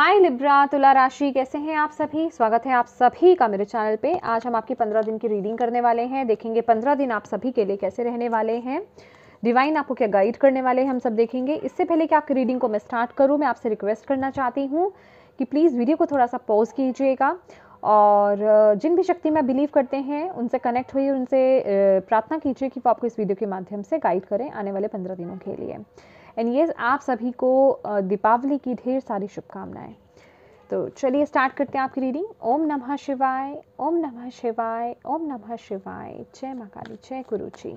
हाय Libra तुला राशि कैसे हैं आप सभी स्वागत है आप सभी का मेरे चैनल पे आज हम आपकी पंद्रह दिन की रीडिंग करने वाले हैं देखेंगे पंद्रह दिन आप सभी के लिए कैसे रहने वाले हैं डिवाइन आपको क्या गाइड करने वाले हैं हम सब देखेंगे इससे पहले कि आपकी रीडिंग को मैं स्टार्ट करूँ मैं आपसे रिक्वेस्ट करना चाहती हूँ कि प्लीज़ वीडियो को थोड़ा सा पॉज कीजिएगा और जिन भी शक्ति में बिलीव करते हैं उनसे कनेक्ट हुई उनसे प्रार्थना कीजिए कि वो आपको इस वीडियो के माध्यम से गाइड करें आने वाले पंद्रह दिनों के लिए एंड ये आप सभी को दीपावली की ढेर सारी शुभकामनाएं तो चलिए स्टार्ट करते हैं आपकी रीडिंग ओम नमः शिवाय ओम नमः शिवाय ओम नमः शिवाय जय माँ काली जय गुरु जी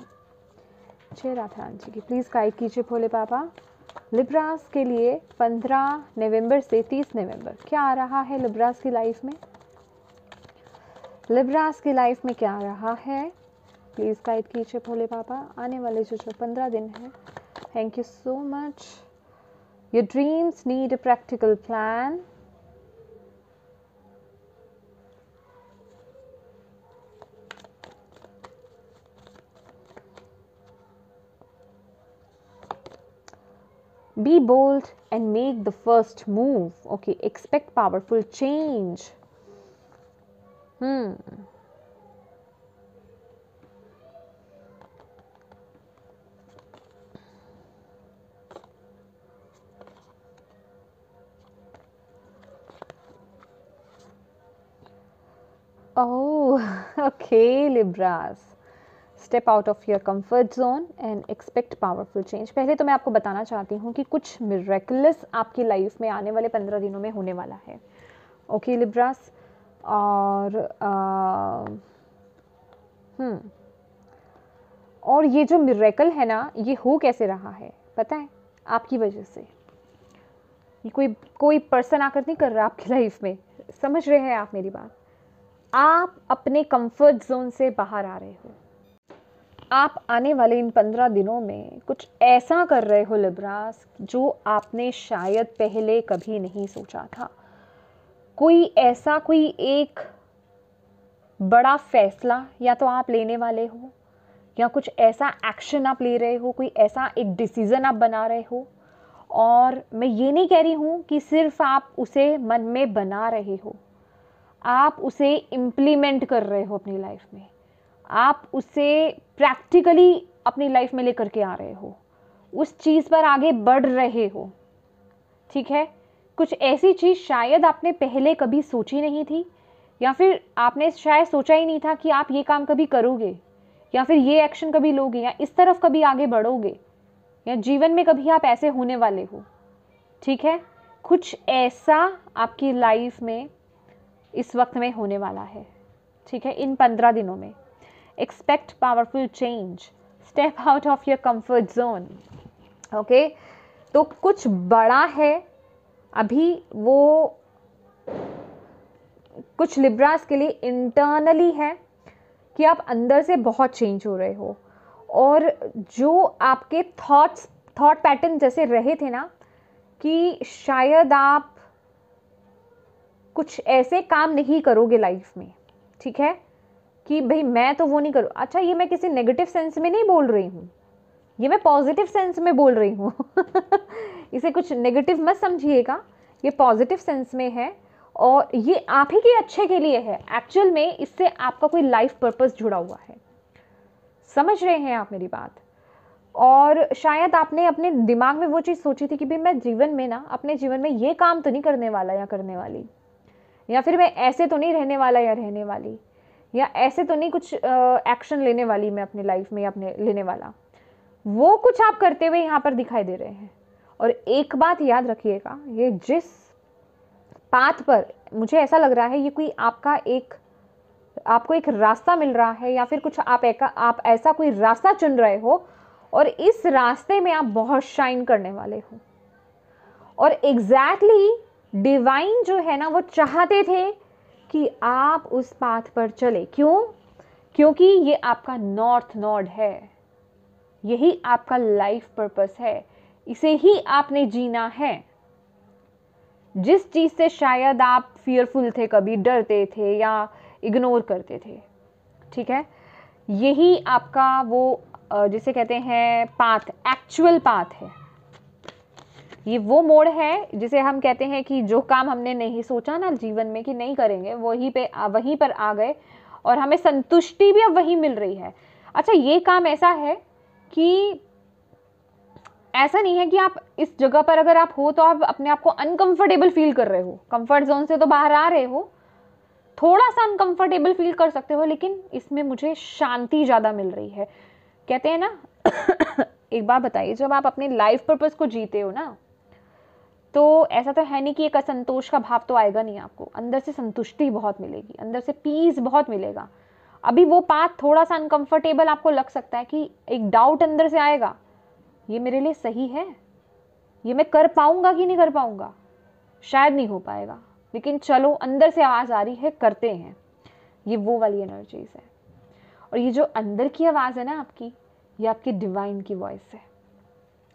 जय राधा जी की प्लीज़ गाइड कीजिए भोले बाबा लिब्रास के लिए 15 नवंबर से 30 नवंबर क्या आ रहा है लिब्रास की लाइफ में लिब्रास की लाइफ में क्या आ रहा है प्लीज़ गाइड कीजिए भोले बाबा आने वाले जो जो पंद्रह दिन हैं Thank you so much. Your dreams need a practical plan. Be bold and make the first move. Okay, expect powerful change. Hmm. Oh, okay, Libras. Step out of your comfort zone and expect powerful change पहले तो मैं आपको बताना चाहती हूँ कि कुछ miraculous आपकी लाइफ में आने वाले पंद्रह दिनों में होने वाला है ओके okay, लिब्रास और हम्म और ये जो मिरेकल है ना ये हो कैसे रहा है पता है आपकी वजह से कोई कोई पर्सन आकर नहीं कर रहा आपकी लाइफ में समझ रहे हैं आप मेरी बात आप अपने कंफर्ट जोन से बाहर आ रहे हो आप आने वाले इन पंद्रह दिनों में कुछ ऐसा कर रहे हो लिब्रास जो आपने शायद पहले कभी नहीं सोचा था कोई ऐसा कोई एक बड़ा फैसला या तो आप लेने वाले हो या कुछ ऐसा एक्शन आप ले रहे हो कोई ऐसा एक डिसीज़न आप बना रहे हो और मैं ये नहीं कह रही हूँ कि सिर्फ आप उसे मन में बना रहे हो आप उसे इम्प्लीमेंट कर रहे हो अपनी लाइफ में आप उसे प्रैक्टिकली अपनी लाइफ में लेकर के आ रहे हो उस चीज़ पर आगे बढ़ रहे हो ठीक है कुछ ऐसी चीज़ शायद आपने पहले कभी सोची नहीं थी या फिर आपने शायद सोचा ही नहीं था कि आप ये काम कभी करोगे या फिर ये एक्शन कभी लोगे या इस तरफ कभी आगे बढ़ोगे या जीवन में कभी आप ऐसे होने वाले हो ठीक है कुछ ऐसा आपकी लाइफ में इस वक्त में होने वाला है ठीक है इन पंद्रह दिनों में expect powerful change step out of your comfort zone okay तो कुछ बड़ा है अभी वो कुछ लिब्रास के लिए इंटरनली है कि आप अंदर से बहुत चेंज हो रहे हो और जो आपके थॉट्स थॉट पैटर्न जैसे रहे थे ना कि शायद आप कुछ ऐसे काम नहीं करोगे लाइफ में ठीक है कि भाई मैं तो वो नहीं करूँ अच्छा ये मैं किसी नेगेटिव सेंस में नहीं बोल रही हूँ ये मैं पॉजिटिव सेंस में बोल रही हूँ इसे कुछ नेगेटिव मत समझिएगा ये पॉजिटिव सेंस में है और ये आप ही के अच्छे के लिए है एक्चुअल में इससे आपका कोई लाइफ पर्पस जुड़ा हुआ है समझ रहे हैं आप मेरी बात और शायद आपने अपने दिमाग में वो चीज़ सोची थी कि भाई मैं जीवन में ना अपने जीवन में ये काम तो नहीं करने वाला या करने वाली या फिर मैं ऐसे तो नहीं रहने वाला या रहने वाली या ऐसे तो नहीं कुछ एक्शन लेने वाली मैं अपनी लाइफ में अपने लेने वाला वो कुछ आप करते हुए यहाँ पर दिखाई दे रहे हैं और एक बात याद रखिएगा ये जिस पाथ पर मुझे ऐसा लग रहा है ये कोई आपका एक आपको एक रास्ता मिल रहा है या फिर कुछ आप एका आप ऐसा कोई रास्ता चुन रहे हो और इस रास्ते में आप बहुत शाइन करने वाले हो और एग्जैक्टली exactly डिवाइन जो है ना वो चाहते थे कि आप उस पाथ पर चले क्यों क्योंकि ये आपका नॉर्थ नॉर्ड है यही आपका लाइफ पर्पस है इसे ही आपने जीना है जिस चीज़ से शायद आप फियरफुल थे कभी डरते थे या इग्नोर करते थे ठीक है यही आपका वो जिसे कहते हैं पाथ एक्चुअल पाथ है ये वो मोड़ है जिसे हम कहते हैं कि जो काम हमने नहीं सोचा ना जीवन में कि नहीं करेंगे वहीं पे वहीं पर आ गए और हमें संतुष्टि भी अब वहीं मिल रही है अच्छा ये काम ऐसा है कि ऐसा नहीं है कि आप इस जगह पर अगर आप हो तो आप अपने आप को अनकंफर्टेबल फील कर रहे हो कंफर्ट जोन से तो बाहर आ रहे हो थोड़ा सा अनकंफर्टेबल फील कर सकते हो लेकिन इसमें मुझे शांति ज़्यादा मिल रही है कहते हैं ना एक बार बताइए जब आप अपने लाइफ पर्पज़ को जीते हो ना तो ऐसा तो है नहीं कि एक असंतोष का भाव तो आएगा नहीं आपको अंदर से संतुष्टि बहुत मिलेगी अंदर से पीस बहुत मिलेगा अभी वो पाथ थोड़ा सा अनकंफर्टेबल आपको लग सकता है कि एक डाउट अंदर से आएगा ये मेरे लिए सही है ये मैं कर पाऊँगा कि नहीं कर पाऊँगा शायद नहीं हो पाएगा लेकिन चलो अंदर से आवाज़ आ रही है करते हैं ये वो वाली एनर्जीज है और ये जो अंदर की आवाज़ है ना आपकी ये आपकी डिवाइन की वॉइस है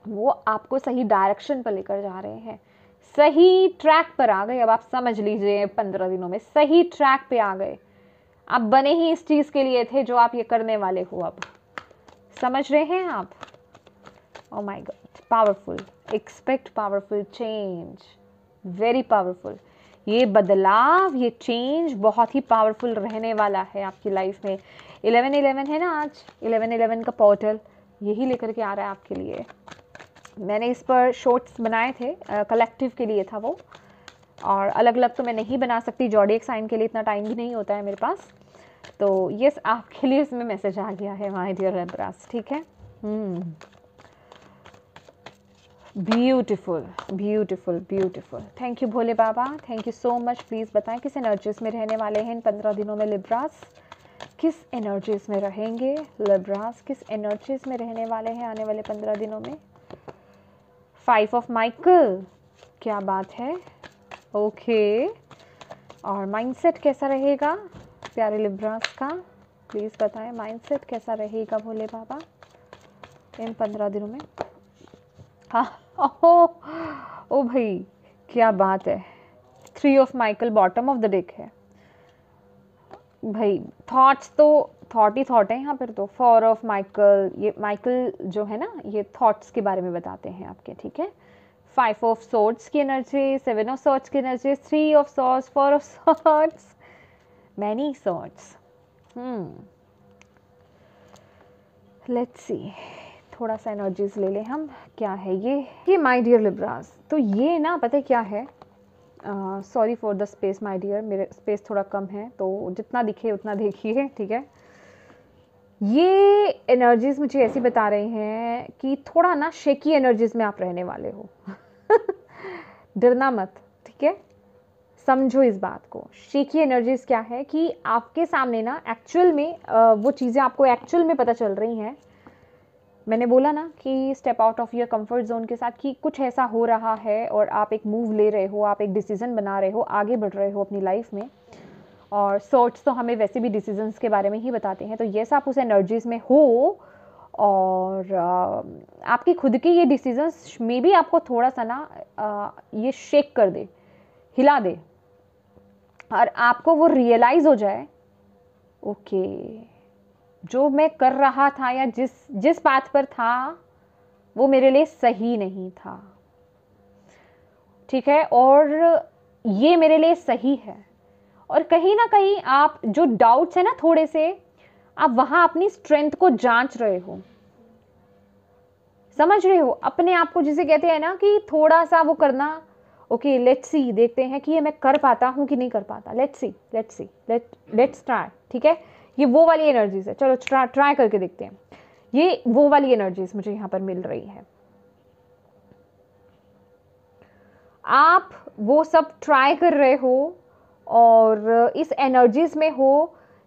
वो आपको सही डायरेक्शन पर लेकर जा रहे हैं सही ट्रैक पर आ गए अब आप समझ लीजिए पंद्रह दिनों में सही ट्रैक पे आ गए आप बने ही इस चीज़ के लिए थे जो आप ये करने वाले हो अब समझ रहे हैं आप oh my god powerful expect powerful change very powerful ये बदलाव ये चेंज बहुत ही पावरफुल रहने वाला है आपकी लाइफ में इलेवन इलेवन है ना आज इलेवन इलेवन का पोर्टल यही लेकर के आ रहा है आपके लिए मैंने इस पर शॉर्ट्स बनाए थे कलेक्टिव के लिए था वो और अलग अलग तो मैं नहीं बना सकती जॉडिक साइन के लिए इतना टाइम भी नहीं होता है मेरे पास तो यस आपके लिए इसमें मैसेज आ गया है माई डियर रेबरास ठीक है beautiful beautiful beautiful thank you Bhole Baba thank you so much please बताएं किस एनर्जीज में रहने वाले हैं इन पंद्रह दिनों में लिब्रास किस एनर्जीज में रहेंगे लिब्रास किस एनर्जीज में रहने वाले हैं आने वाले पंद्रह दिनों में फाइव ऑफ माइकल क्या बात है ओके और माइंडसेट कैसा रहेगा प्यारे लिब्रास का प्लीज़ बताएं माइंडसेट कैसा रहेगा भोले बाबा इन पंद्रह दिनों में हाँ ओ, ओ भाई क्या बात है three of Michael bottom of the deck है भाई थॉट्स तो थॉट ही थॉट है यहाँ पर तो फॉर ऑफ माइकल ये माइकल जो है ना ये थॉट्स के बारे में बताते हैं आपके ठीक है फाइव ऑफ सोर्ट्स की एनर्जी सेवन ऑफ सोर्ट्स की energy three of swords four of swords many swords let's see थोड़ा सा एनर्जीज ले लें हम क्या है ये ये माई डियर लिब्रास तो ये ना पता क्या है sorry for the space my dear मेरे स्पेस थोड़ा कम है तो जितना दिखे उतना देखिए ठीक है ये एनर्जीज़ मुझे ऐसी बता रही हैं कि थोड़ा ना शेकी एनर्जीज़ में आप रहने वाले हो डरना मत ठीक है समझो इस बात को शेकी एनर्जीज़ क्या है कि आपके सामने ना एक्चुअल में वो चीज़ें आपको एक्चुअल में पता चल रही हैं मैंने बोला ना कि step out of your comfort zone के साथ कि कुछ ऐसा हो रहा है और आप एक मूव ले रहे हो आप एक डिसीज़न बना रहे हो आगे बढ़ रहे हो अपनी लाइफ में और सोच तो हमें वैसे भी डिसीजंस के बारे में ही बताते हैं तो येस आप उस एनर्जीज में हो और आपकी खुद की ये डिसीजंस मे भी आपको थोड़ा सा ना ये शेक कर दे हिला दे और आपको वो रियलाइज़ हो जाए ओके okay. जो मैं कर रहा था या जिस जिस बात पर था वो मेरे लिए सही नहीं था ठीक है और ये मेरे लिए सही है और कहीं ना कहीं आप जो डाउट्स हैं ना थोड़े से आप वहाँ अपनी स्ट्रेंथ को जांच रहे हो समझ रहे हो अपने आप को जिसे कहते हैं ना कि थोड़ा सा वो करना ओके लेट्स सी देखते हैं कि ये मैं कर पाता हूँ कि नहीं कर पाता let's see let's see let let's try ठीक है ये वो वाली एनर्जीज है चलो ट्रा ट्राई करके देखते हैं ये वो वाली एनर्जीज मुझे यहाँ पर मिल रही है आप वो सब ट्राई कर रहे हो और इस एनर्जीज में हो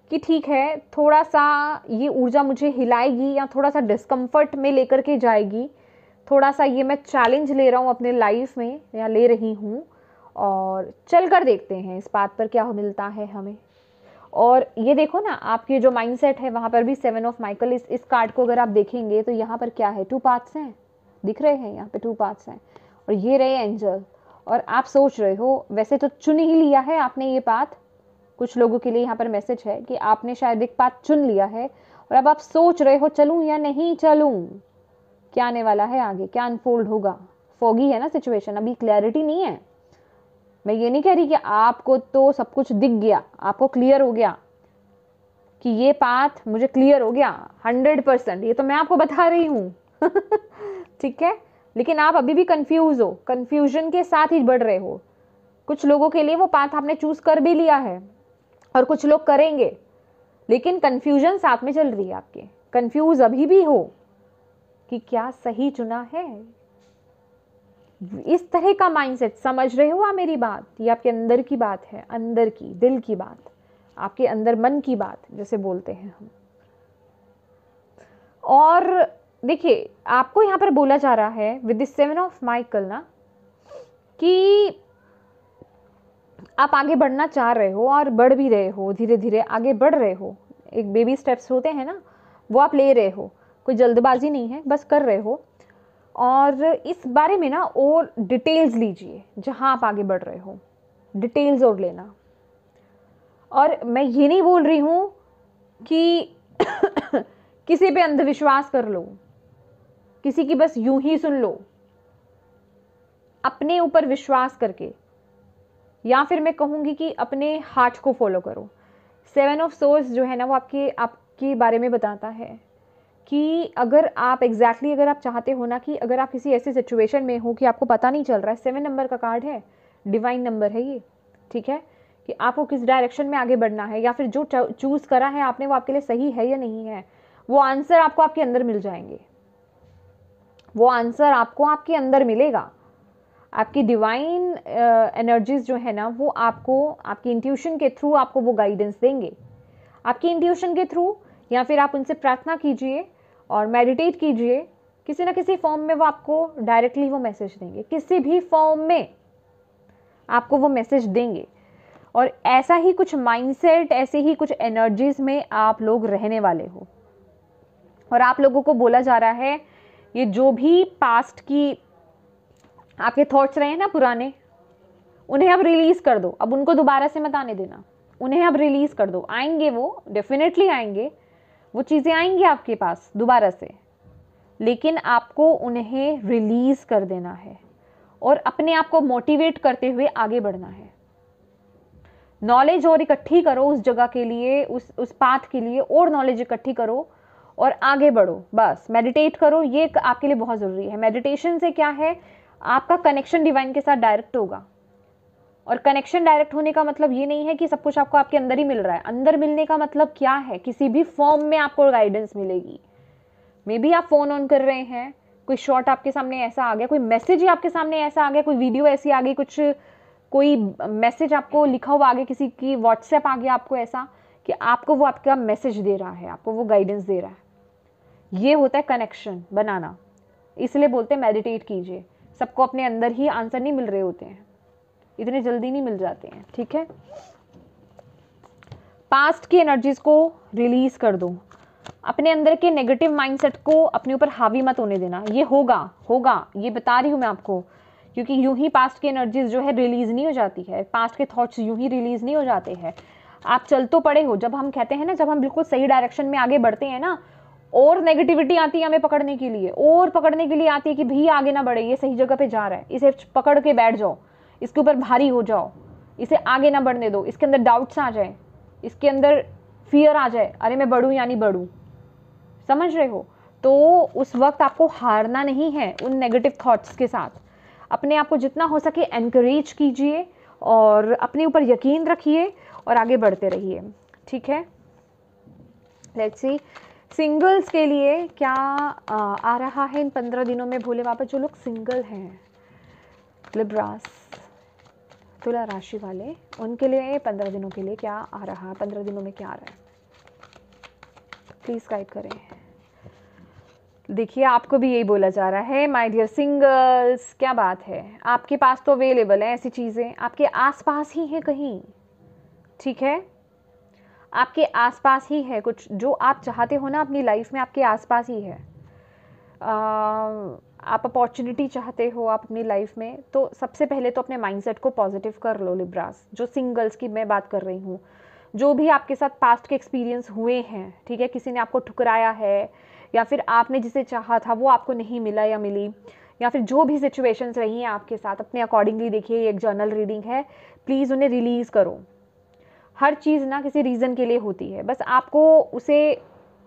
कि ठीक है थोड़ा सा ये ऊर्जा मुझे हिलाएगी या थोड़ा सा डिस्कम्फर्ट में लेकर के जाएगी थोड़ा सा ये मैं चैलेंज ले रहा हूँ अपने लाइफ में या ले रही हूँ और चल कर देखते हैं इस बात पर क्या मिलता है हमें और ये देखो ना आपके जो माइंडसेट है वहाँ पर भी सेवन ऑफ माइकल इस इस कार्ड को अगर आप देखेंगे तो यहाँ पर क्या है टू पाथ्स हैं दिख रहे हैं यहाँ पे टू पाथ्स हैं और ये रहे एंजल और आप सोच रहे हो वैसे तो चुन ही लिया है आपने ये पाथ कुछ लोगों के लिए यहाँ पर मैसेज है कि आपने शायद एक पाथ चुन लिया है और अब आप सोच रहे हो चलूँ या नहीं चलूँ क्या आने वाला है आगे क्या अनफोल्ड होगा फॉगी है ना सिचुएशन अभी क्लैरिटी नहीं है मैं ये नहीं कह रही कि आपको तो सब कुछ दिख गया आपको क्लियर हो गया कि ये पाथ मुझे क्लियर हो गया हंड्रेड परसेंट ये तो मैं आपको बता रही हूँ ठीक है लेकिन आप अभी भी कंफ्यूज हो कंफ्यूजन के साथ ही बढ़ रहे हो कुछ लोगों के लिए वो पाथ आपने चूज कर भी लिया है और कुछ लोग करेंगे लेकिन कंफ्यूजन साथ में चल रही है आपके कंफ्यूज अभी भी हो कि क्या सही चुना है इस तरह का माइंडसेट समझ रहे हो आप मेरी बात ये आपके अंदर की बात है अंदर की दिल की बात आपके अंदर मन की बात जैसे बोलते हैं हम और देखिए आपको यहाँ पर बोला जा रहा है with the seven of Michael ना कि आप आगे बढ़ना चाह रहे हो और बढ़ भी रहे हो धीरे धीरे आगे बढ़ रहे हो एक बेबी स्टेप्स होते हैं ना वो आप ले रहे हो कोई जल्दबाजी नहीं है बस कर रहे हो और इस बारे में ना और डिटेल्स लीजिए जहाँ आप आगे बढ़ रहे हो डिटेल्स और लेना और मैं ये नहीं बोल रही हूँ कि किसी पे अंधविश्वास कर लो किसी की बस यूं ही सुन लो अपने ऊपर विश्वास करके या फिर मैं कहूँगी कि अपने हार्ट को फॉलो करो सेवन ऑफ सोर्स जो है ना वो आपके आपके बारे में बताता है कि अगर आप एग्जैक्टली exactly अगर आप चाहते हो ना कि अगर आप किसी ऐसी सिचुएशन में हो कि आपको पता नहीं चल रहा है सेवन नंबर का कार्ड है डिवाइन नंबर है ये ठीक है कि आपको किस डायरेक्शन में आगे बढ़ना है या फिर जो चूज़ करा है आपने वो आपके लिए सही है या नहीं है वो आंसर आपको आपके अंदर मिल जाएंगे वो आंसर आपको आपके अंदर मिलेगा आपकी डिवाइन एनर्जीज uh, जो है ना वो आपको आपकी इंट्यूशन के थ्रू आपको वो गाइडेंस देंगे आपकी इंट्यूशन के थ्रू या फिर आप उनसे प्रार्थना कीजिए और मेडिटेट कीजिए किसी ना किसी फॉर्म में वो आपको डायरेक्टली वो मैसेज देंगे किसी भी फॉर्म में आपको वो मैसेज देंगे और ऐसा ही कुछ माइंडसेट ऐसे ही कुछ एनर्जीज में आप लोग रहने वाले हो और आप लोगों को बोला जा रहा है ये जो भी पास्ट की आपके थॉट्स रहे हैं ना पुराने उन्हें अब रिलीज़ कर दो अब उनको दोबारा से मत आने देना उन्हें अब रिलीज़ कर दो आएंगे वो डेफिनेटली आएंगे वो चीज़ें आएंगी आपके पास दोबारा से लेकिन आपको उन्हें रिलीज़ कर देना है और अपने आप को मोटिवेट करते हुए आगे बढ़ना है नॉलेज और इकट्ठी करो उस जगह के लिए उस उस पाथ के लिए और नॉलेज इकट्ठी करो और आगे बढ़ो बस मेडिटेट करो ये आपके लिए बहुत ज़रूरी है मेडिटेशन से क्या है आपका कनेक्शन डिवाइन के साथ डायरेक्ट होगा और कनेक्शन डायरेक्ट होने का मतलब ये नहीं है कि सब कुछ आपको आपके अंदर ही मिल रहा है अंदर मिलने का मतलब क्या है किसी भी फॉर्म में आपको गाइडेंस मिलेगी मे बी आप फ़ोन ऑन कर रहे हैं कोई शॉर्ट आपके सामने ऐसा आ गया कोई मैसेज ही आपके सामने ऐसा आ गया कोई वीडियो ऐसी आ गई कुछ कोई मैसेज आपको लिखा हुआ आ गया किसी की व्हाट्सएप आ गया आपको ऐसा कि आपको वो आपका मैसेज दे रहा है आपको वो गाइडेंस दे रहा है ये होता है कनेक्शन बनाना इसलिए बोलते हैं मेडिटेट कीजिए सबको अपने अंदर ही आंसर नहीं मिल रहे होते हैं इतने जल्दी नहीं मिल जाते हैं ठीक है पास्ट की एनर्जीज को रिलीज कर दो अपने अंदर के नेगेटिव माइंडसेट को अपने ऊपर हावी मत होने देना ये होगा होगा ये बता रही हूँ मैं आपको क्योंकि यूं ही पास्ट की एनर्जीज जो है रिलीज़ नहीं हो जाती है पास्ट के थॉट्स यूं ही रिलीज़ नहीं हो जाते हैं आप चल तो पड़े हो जब हम कहते हैं ना जब हम बिल्कुल सही डायरेक्शन में आगे बढ़ते हैं ना और नेगेटिविटी आती है हमें पकड़ने के लिए और पकड़ने के लिए आती है कि भैया आगे ना बढ़े ये सही जगह पे जा रहा है इसे पकड़ के बैठ जाओ इसके ऊपर भारी हो जाओ इसे आगे ना बढ़ने दो इसके अंदर डाउट्स आ जाए इसके अंदर फियर आ जाए अरे मैं बढ़ूँ या नहीं बढ़ूँ समझ रहे हो तो उस वक्त आपको हारना नहीं है उन नेगेटिव थाट्स के साथ अपने आप को जितना हो सके एनकरेज कीजिए और अपने ऊपर यकीन रखिए और आगे बढ़ते रहिए ठीक है लेट्स सी सिंगल्स के लिए क्या आ, आ रहा है इन पंद्रह दिनों में भोले बाबा जो लोग सिंगल हैं लिब्रास तुला राशि वाले उनके लिए पंद्रह दिनों के लिए क्या आ रहा है पंद्रह दिनों में क्या आ रहा है प्लीज़ गाइड करें देखिए आपको भी यही बोला जा रहा है माय डियर सिंगल्स क्या बात है आपके पास तो अवेलेबल है ऐसी चीज़ें आपके आसपास ही है कहीं ठीक है आपके आसपास ही है कुछ जो आप चाहते हो ना अपनी लाइफ में आपके आसपास ही है आ, आप अपॉर्चुनिटी चाहते हो आप अपनी लाइफ में तो सबसे पहले तो अपने माइंडसेट को पॉजिटिव कर लो लिब्रास जो सिंगल्स की मैं बात कर रही हूँ जो भी आपके साथ पास्ट के एक्सपीरियंस हुए हैं ठीक है किसी ने आपको ठुकराया है या फिर आपने जिसे चाहा था वो आपको नहीं मिला या मिली या फिर जो भी सिचुएशंस रही हैं आपके साथ अपने अकॉर्डिंगली देखिए एक जर्नल रीडिंग है प्लीज़ उन्हें रिलीज़ करो हर चीज़ ना किसी रीज़न के लिए होती है बस आपको उसे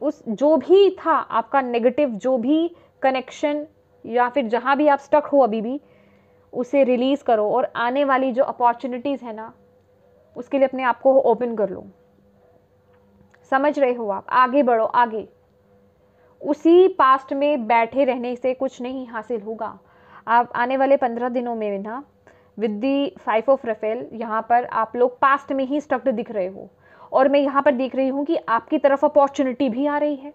उस जो भी था आपका नेगेटिव जो भी कनेक्शन या फिर जहाँ भी आप स्टक हो अभी भी उसे रिलीज़ करो और आने वाली जो अपॉर्चुनिटीज़ है ना उसके लिए अपने आप को ओपन कर लो समझ रहे हो आप आगे बढ़ो आगे उसी पास्ट में बैठे रहने से कुछ नहीं हासिल होगा आप आने वाले पंद्रह दिनों में ना with the five of Raphael यहाँ पर आप लोग पास्ट में ही स्टक्ड दिख रहे हो और मैं यहाँ पर देख रही हूँ कि आपकी तरफ अपॉर्चुनिटी भी आ रही है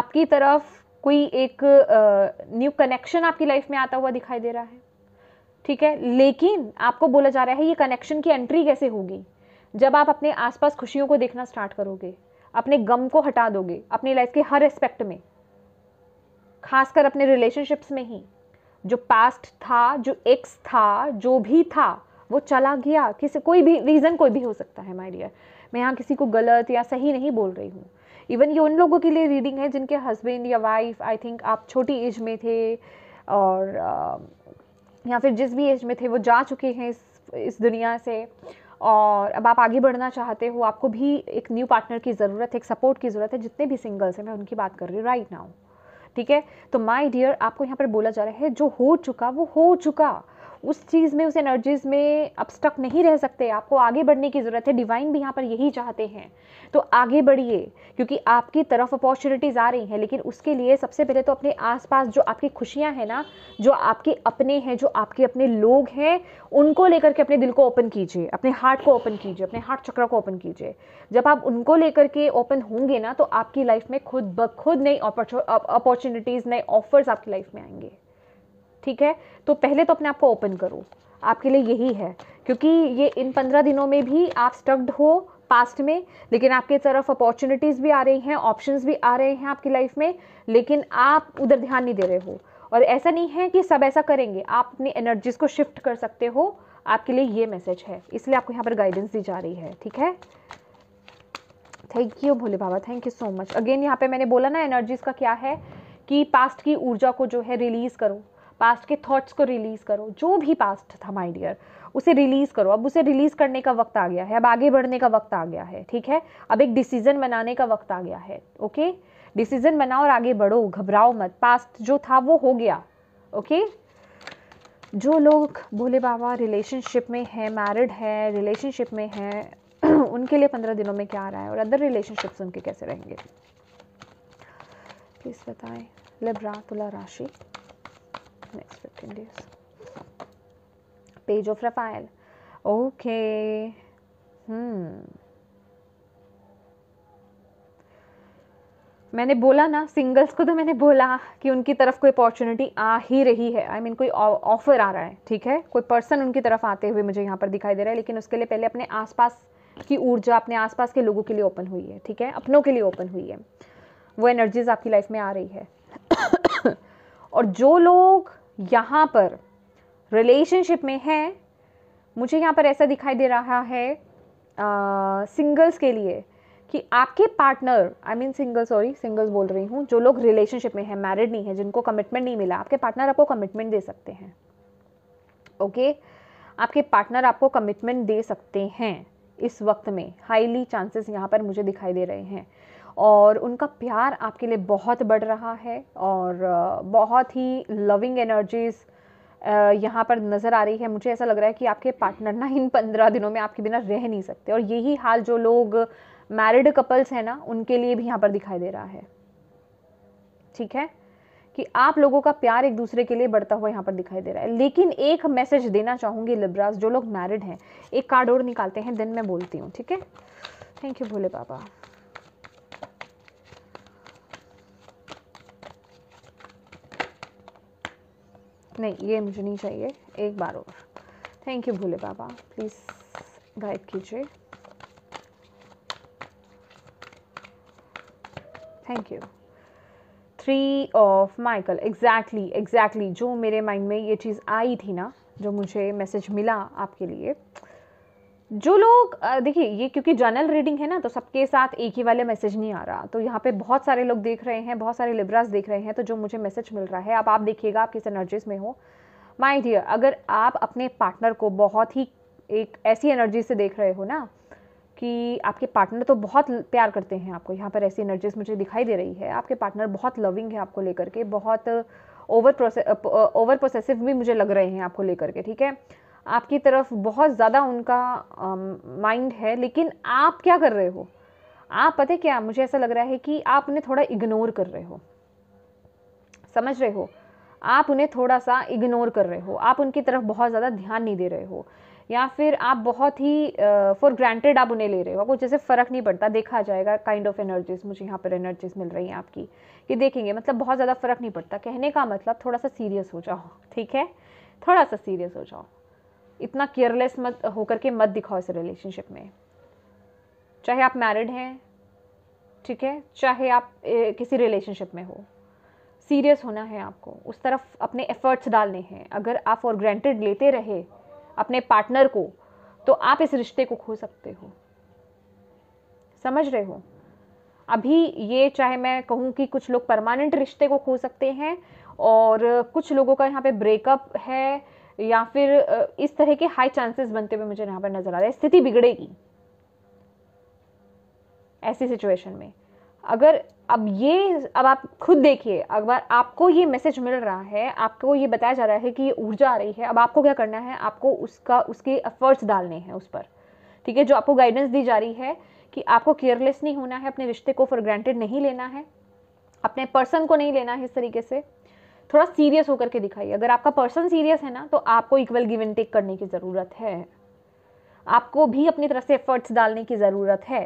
आपकी तरफ कोई एक न्यू uh, कनेक्शन आपकी लाइफ में आता हुआ दिखाई दे रहा है ठीक है लेकिन आपको बोला जा रहा है ये कनेक्शन की एंट्री कैसे होगी जब आप अपने आसपास खुशियों को देखना स्टार्ट करोगे अपने गम को हटा दोगे अपनी लाइफ के हर एस्पेक्ट में खासकर अपने रिलेशनशिप्स में ही जो पास्ट था जो एक्स था जो भी था वो चला गया किसी कोई भी रीज़न कोई भी हो सकता है माय डियर मैं यहाँ किसी को गलत या सही नहीं बोल रही हूँ इवन ये उन लोगों के लिए रीडिंग है जिनके हस्बैंड या वाइफ आई थिंक आप छोटी एज में थे और या फिर जिस भी एज में थे वो जा चुके हैं इस इस दुनिया से और अब आप आगे बढ़ना चाहते हो आपको भी एक न्यू पार्टनर की ज़रूरत है एक सपोर्ट की ज़रूरत है जितने भी सिंगल्स हैं मैं उनकी बात कर रही हूँ राइट नाउ ठीक है तो माय डियर आपको यहाँ पर बोला जा रहा है जो हो चुका वो हो चुका उस चीज़ में उस एनर्जीज़ में आप स्टक नहीं रह सकते आपको आगे बढ़ने की ज़रूरत है डिवाइन भी यहाँ पर यही चाहते हैं तो आगे बढ़िए क्योंकि आपकी तरफ अपॉर्चुनिटीज़ आ रही हैं लेकिन उसके लिए सबसे पहले तो अपने आसपास जो आपकी खुशियाँ हैं ना जो आपके अपने हैं जो आपके अपने लोग हैं उनको लेकर के अपने दिल को ओपन कीजिए अपने हार्ट को ओपन कीजिए अपने हार्ट चक्र को ओपन कीजिए जब आप उनको लेकर के ओपन होंगे ना तो आपकी लाइफ में खुद ब खुद नई अपॉर्चुनिटीज़ नए ऑफर्स आपकी लाइफ में आएंगे ठीक है तो पहले तो अपने आप को ओपन करो आपके लिए यही है क्योंकि ये इन पंद्रह दिनों में भी आप स्टक्ड हो पास्ट में लेकिन आपकी तरफ अपॉर्चुनिटीज़ भी आ रही हैं ऑप्शंस भी आ रहे हैं आपकी लाइफ में लेकिन आप उधर ध्यान नहीं दे रहे हो और ऐसा नहीं है कि सब ऐसा करेंगे आप अपनी एनर्जीज़ को शिफ्ट कर सकते हो आपके लिए ये मैसेज है इसलिए आपको यहाँ पर गाइडेंस दी जा रही है ठीक है thank you Bhole Baba thank you so much again यहाँ पर मैंने बोला ना एनर्जीज़ का क्या है कि पास्ट की ऊर्जा को जो है रिलीज़ करो पास्ट के थॉट्स को रिलीज़ करो जो भी पास्ट था माय डियर उसे रिलीज़ करो अब उसे रिलीज़ करने का वक्त आ गया है अब आगे बढ़ने का वक्त आ गया है ठीक है अब एक डिसीज़न बनाने का वक्त आ गया है ओके डिसीज़न बनाओ और आगे बढ़ो घबराओ मत पास्ट जो था वो हो गया ओके जो लोग भोले बाबा रिलेशनशिप में है मैरिड है रिलेशनशिप में है उनके लिए पंद्रह दिनों में क्या आ रहा है और अदर रिलेशनशिप्स उनके कैसे रहेंगे प्लीज़ बताएं लिब्रा तुला राशि 14 days. Page of Raphael. Okay. Hmm. मैंने बोला ना सिंगल्स को तो मैंने बोला कि उनकी तरफ कोई अपॉर्चुनिटी आ ही रही है आई I मीन mean, कोई ऑफर आ रहा है ठीक है कोई पर्सन उनकी तरफ आते हुए मुझे यहाँ पर दिखाई दे रहा है लेकिन उसके लिए पहले अपने आसपास की ऊर्जा अपने आसपास के लोगों के लिए ओपन हुई है ठीक है अपनों के लिए ओपन हुई है वो एनर्जीज आपकी लाइफ में आ रही है और जो लोग यहाँ पर रिलेशनशिप में है मुझे यहाँ पर ऐसा दिखाई दे रहा है सिंगल्स uh, के लिए कि आपके partner I mean single sorry singles बोल रही हूँ जो लोग रिलेशनशिप में हैं मैरिड नहीं है जिनको कमिटमेंट नहीं मिला आपके पार्टनर आपको कमिटमेंट दे सकते हैं ओके okay? आपके पार्टनर आपको कमिटमेंट दे सकते हैं इस वक्त में हाईली चांसेस यहाँ पर मुझे दिखाई दे रहे हैं और उनका प्यार आपके लिए बहुत बढ़ रहा है और बहुत ही लविंग एनर्जीज़ यहाँ पर नज़र आ रही है मुझे ऐसा लग रहा है कि आपके पार्टनर ना इन पंद्रह दिनों में आपके बिना रह नहीं सकते और यही हाल जो लोग मैरिड कपल्स हैं ना उनके लिए भी यहाँ पर दिखाई दे रहा है ठीक है कि आप लोगों का प्यार एक दूसरे के लिए बढ़ता हुआ यहाँ पर दिखाई दे रहा है लेकिन एक मैसेज देना चाहूँगी लिब्रास जो लोग मैरिड हैं एक कार्ड और निकालते हैं दिन मैं बोलती हूँ ठीक है थैंक यू भोले बाबा नहीं ये मुझे नहीं चाहिए एक बार और thank you Bhole Baba please guide कीजिए thank you three of Michael exactly exactly जो मेरे माइंड में ये चीज़ आई थी ना जो मुझे मैसेज मिला आपके लिए जो लोग देखिए ये क्योंकि जर्नल रीडिंग है ना तो सबके साथ एक ही वाले मैसेज नहीं आ रहा तो यहाँ पे बहुत सारे लोग देख रहे हैं बहुत सारे लिब्रास देख रहे हैं तो जो मुझे मैसेज मिल रहा है आप आप देखिएगा आप किस एनर्जीज में हो माई डियर अगर आप अपने पार्टनर को बहुत ही एक ऐसी एनर्जी से देख रहे हो ना कि आपके पार्टनर तो बहुत प्यार करते हैं आपको यहाँ पर ऐसी एनर्जीज मुझे दिखाई दे रही है आपके पार्टनर बहुत लविंग है आपको लेकर के बहुत ओवर प्रोसे ओवर प्रोसेसिव भी मुझे लग रहे हैं आपको लेकर के ठीक है आपकी तरफ बहुत ज़्यादा उनका माइंड है लेकिन आप क्या कर रहे हो आप पता है क्या मुझे ऐसा लग रहा है कि आप उन्हें थोड़ा इग्नोर कर रहे हो समझ रहे हो आप उन्हें थोड़ा सा इग्नोर कर रहे हो आप उनकी तरफ बहुत ज़्यादा ध्यान नहीं दे रहे हो या फिर आप बहुत ही फॉर uh, ग्रांटेड आप उन्हें ले रहे हो आपको जैसे फ़र्क नहीं पड़ता देखा जाएगा काइंड ऑफ एनर्जीज मुझे यहाँ पर एनर्जीज मिल रही हैं आपकी कि देखेंगे मतलब बहुत ज़्यादा फ़र्क नहीं पड़ता कहने का मतलब थोड़ा सा सीरियस हो जाओ ठीक है थोड़ा सा सीरियस हो जाओ इतना केयरलेस मत होकर के मत दिखाओ इस रिलेशनशिप में चाहे आप मैरिड हैं ठीक है चाहे आप ए, किसी रिलेशनशिप में हो सीरियस होना है आपको उस तरफ अपने एफर्ट्स डालने हैं अगर आप फॉर ग्रांटेड लेते रहे अपने पार्टनर को तो आप इस रिश्ते को खो सकते हो समझ रहे हो अभी ये चाहे मैं कहूँ कि कुछ लोग परमानेंट रिश्ते को खो सकते हैं और कुछ लोगों का यहाँ पे ब्रेकअप है या फिर इस तरह के हाई चांसेस बनते हुए मुझे यहाँ पर नजर आ रहा है स्थिति बिगड़ेगी ऐसी सिचुएशन में अगर अब ये अब आप खुद देखिए अगर आपको ये मैसेज मिल रहा है आपको ये बताया जा रहा है कि ये ऊर्जा आ रही है अब आपको क्या करना है आपको उसका उसके एफर्ट्स डालने हैं उस पर ठीक है जो आपको गाइडेंस दी जा रही है कि आपको केयरलेस नहीं होना है अपने रिश्ते को फॉर ग्रांटेड नहीं लेना है अपने पर्सन को नहीं लेना है इस तरीके से थोड़ा सीरियस होकर के दिखाइए अगर आपका पर्सन सीरियस है ना तो आपको इक्वल गिव एंड टेक करने की ज़रूरत है आपको भी अपनी तरफ से एफर्ट्स डालने की ज़रूरत है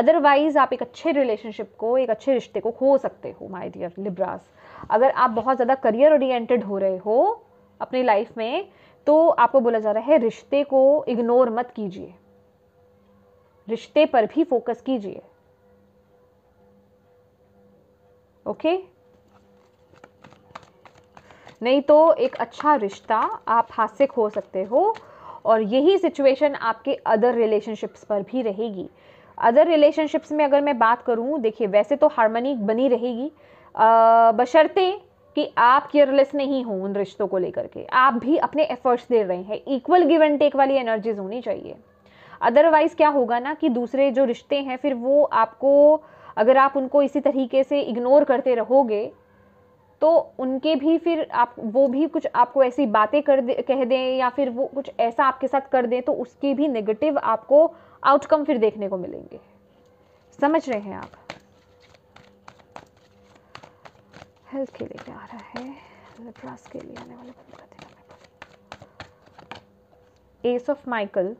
अदरवाइज आप एक अच्छे रिलेशनशिप को एक अच्छे रिश्ते को खो सकते हो माई डियर लिब्रास अगर आप बहुत ज़्यादा करियर ओरिएंटेड हो रहे हो अपनी लाइफ में तो आपको बोला जा रहा है रिश्ते को इग्नोर मत कीजिए रिश्ते पर भी फोकस कीजिए ओके okay? नहीं तो एक अच्छा रिश्ता आप हाथ से खो सकते हो और यही सिचुएशन आपके अदर रिलेशनशिप्स पर भी रहेगी अदर रिलेशनशिप्स में अगर मैं बात करूँ देखिए वैसे तो हारमोनी बनी रहेगी बशर्ते कि आप केयरलेस नहीं हो उन रिश्तों को लेकर के आप भी अपने एफर्ट्स दे रहे हैं इक्वल गिव एंड टेक वाली एनर्जीज होनी चाहिए अदरवाइज़ क्या होगा ना कि दूसरे जो रिश्ते हैं फिर वो आपको अगर आप उनको इसी तरीके से इग्नोर करते रहोगे तो उनके भी फिर आप वो भी कुछ आपको ऐसी बातें कर दे कह दें या फिर वो कुछ ऐसा आपके साथ कर दें तो उसके भी नेगेटिव आपको आउटकम फिर देखने को मिलेंगे समझ रहे हैं आप हेल्थ के लिए आ रहा है लेप्रास के लिए आने वाले बंद ace of Michael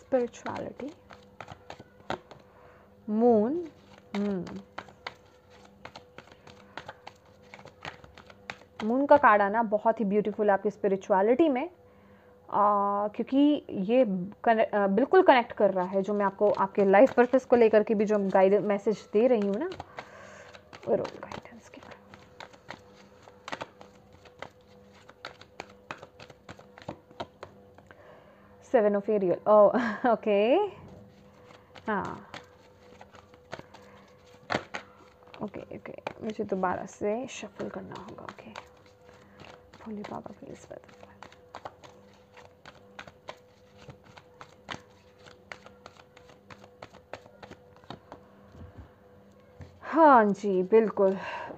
spirituality moon hmm. Moon का कार्ड आना बहुत ही ब्यूटीफुल है आपकी स्पिरिचुअलिटी में आ, क्योंकि ये आ, बिल्कुल कनेक्ट कर रहा है जो मैं आपको आपके लाइफ पर्पस को लेकर के भी जो गाइड मैसेज दे रही हूँ ना गाइडेंस के सेवन ऑफ एरियल ओके हाँ ओके ओके मुझे दोबारा से शफल करना होगा ओके भोले बाबा प्लीज़ बता हाँ जी बिल्कुल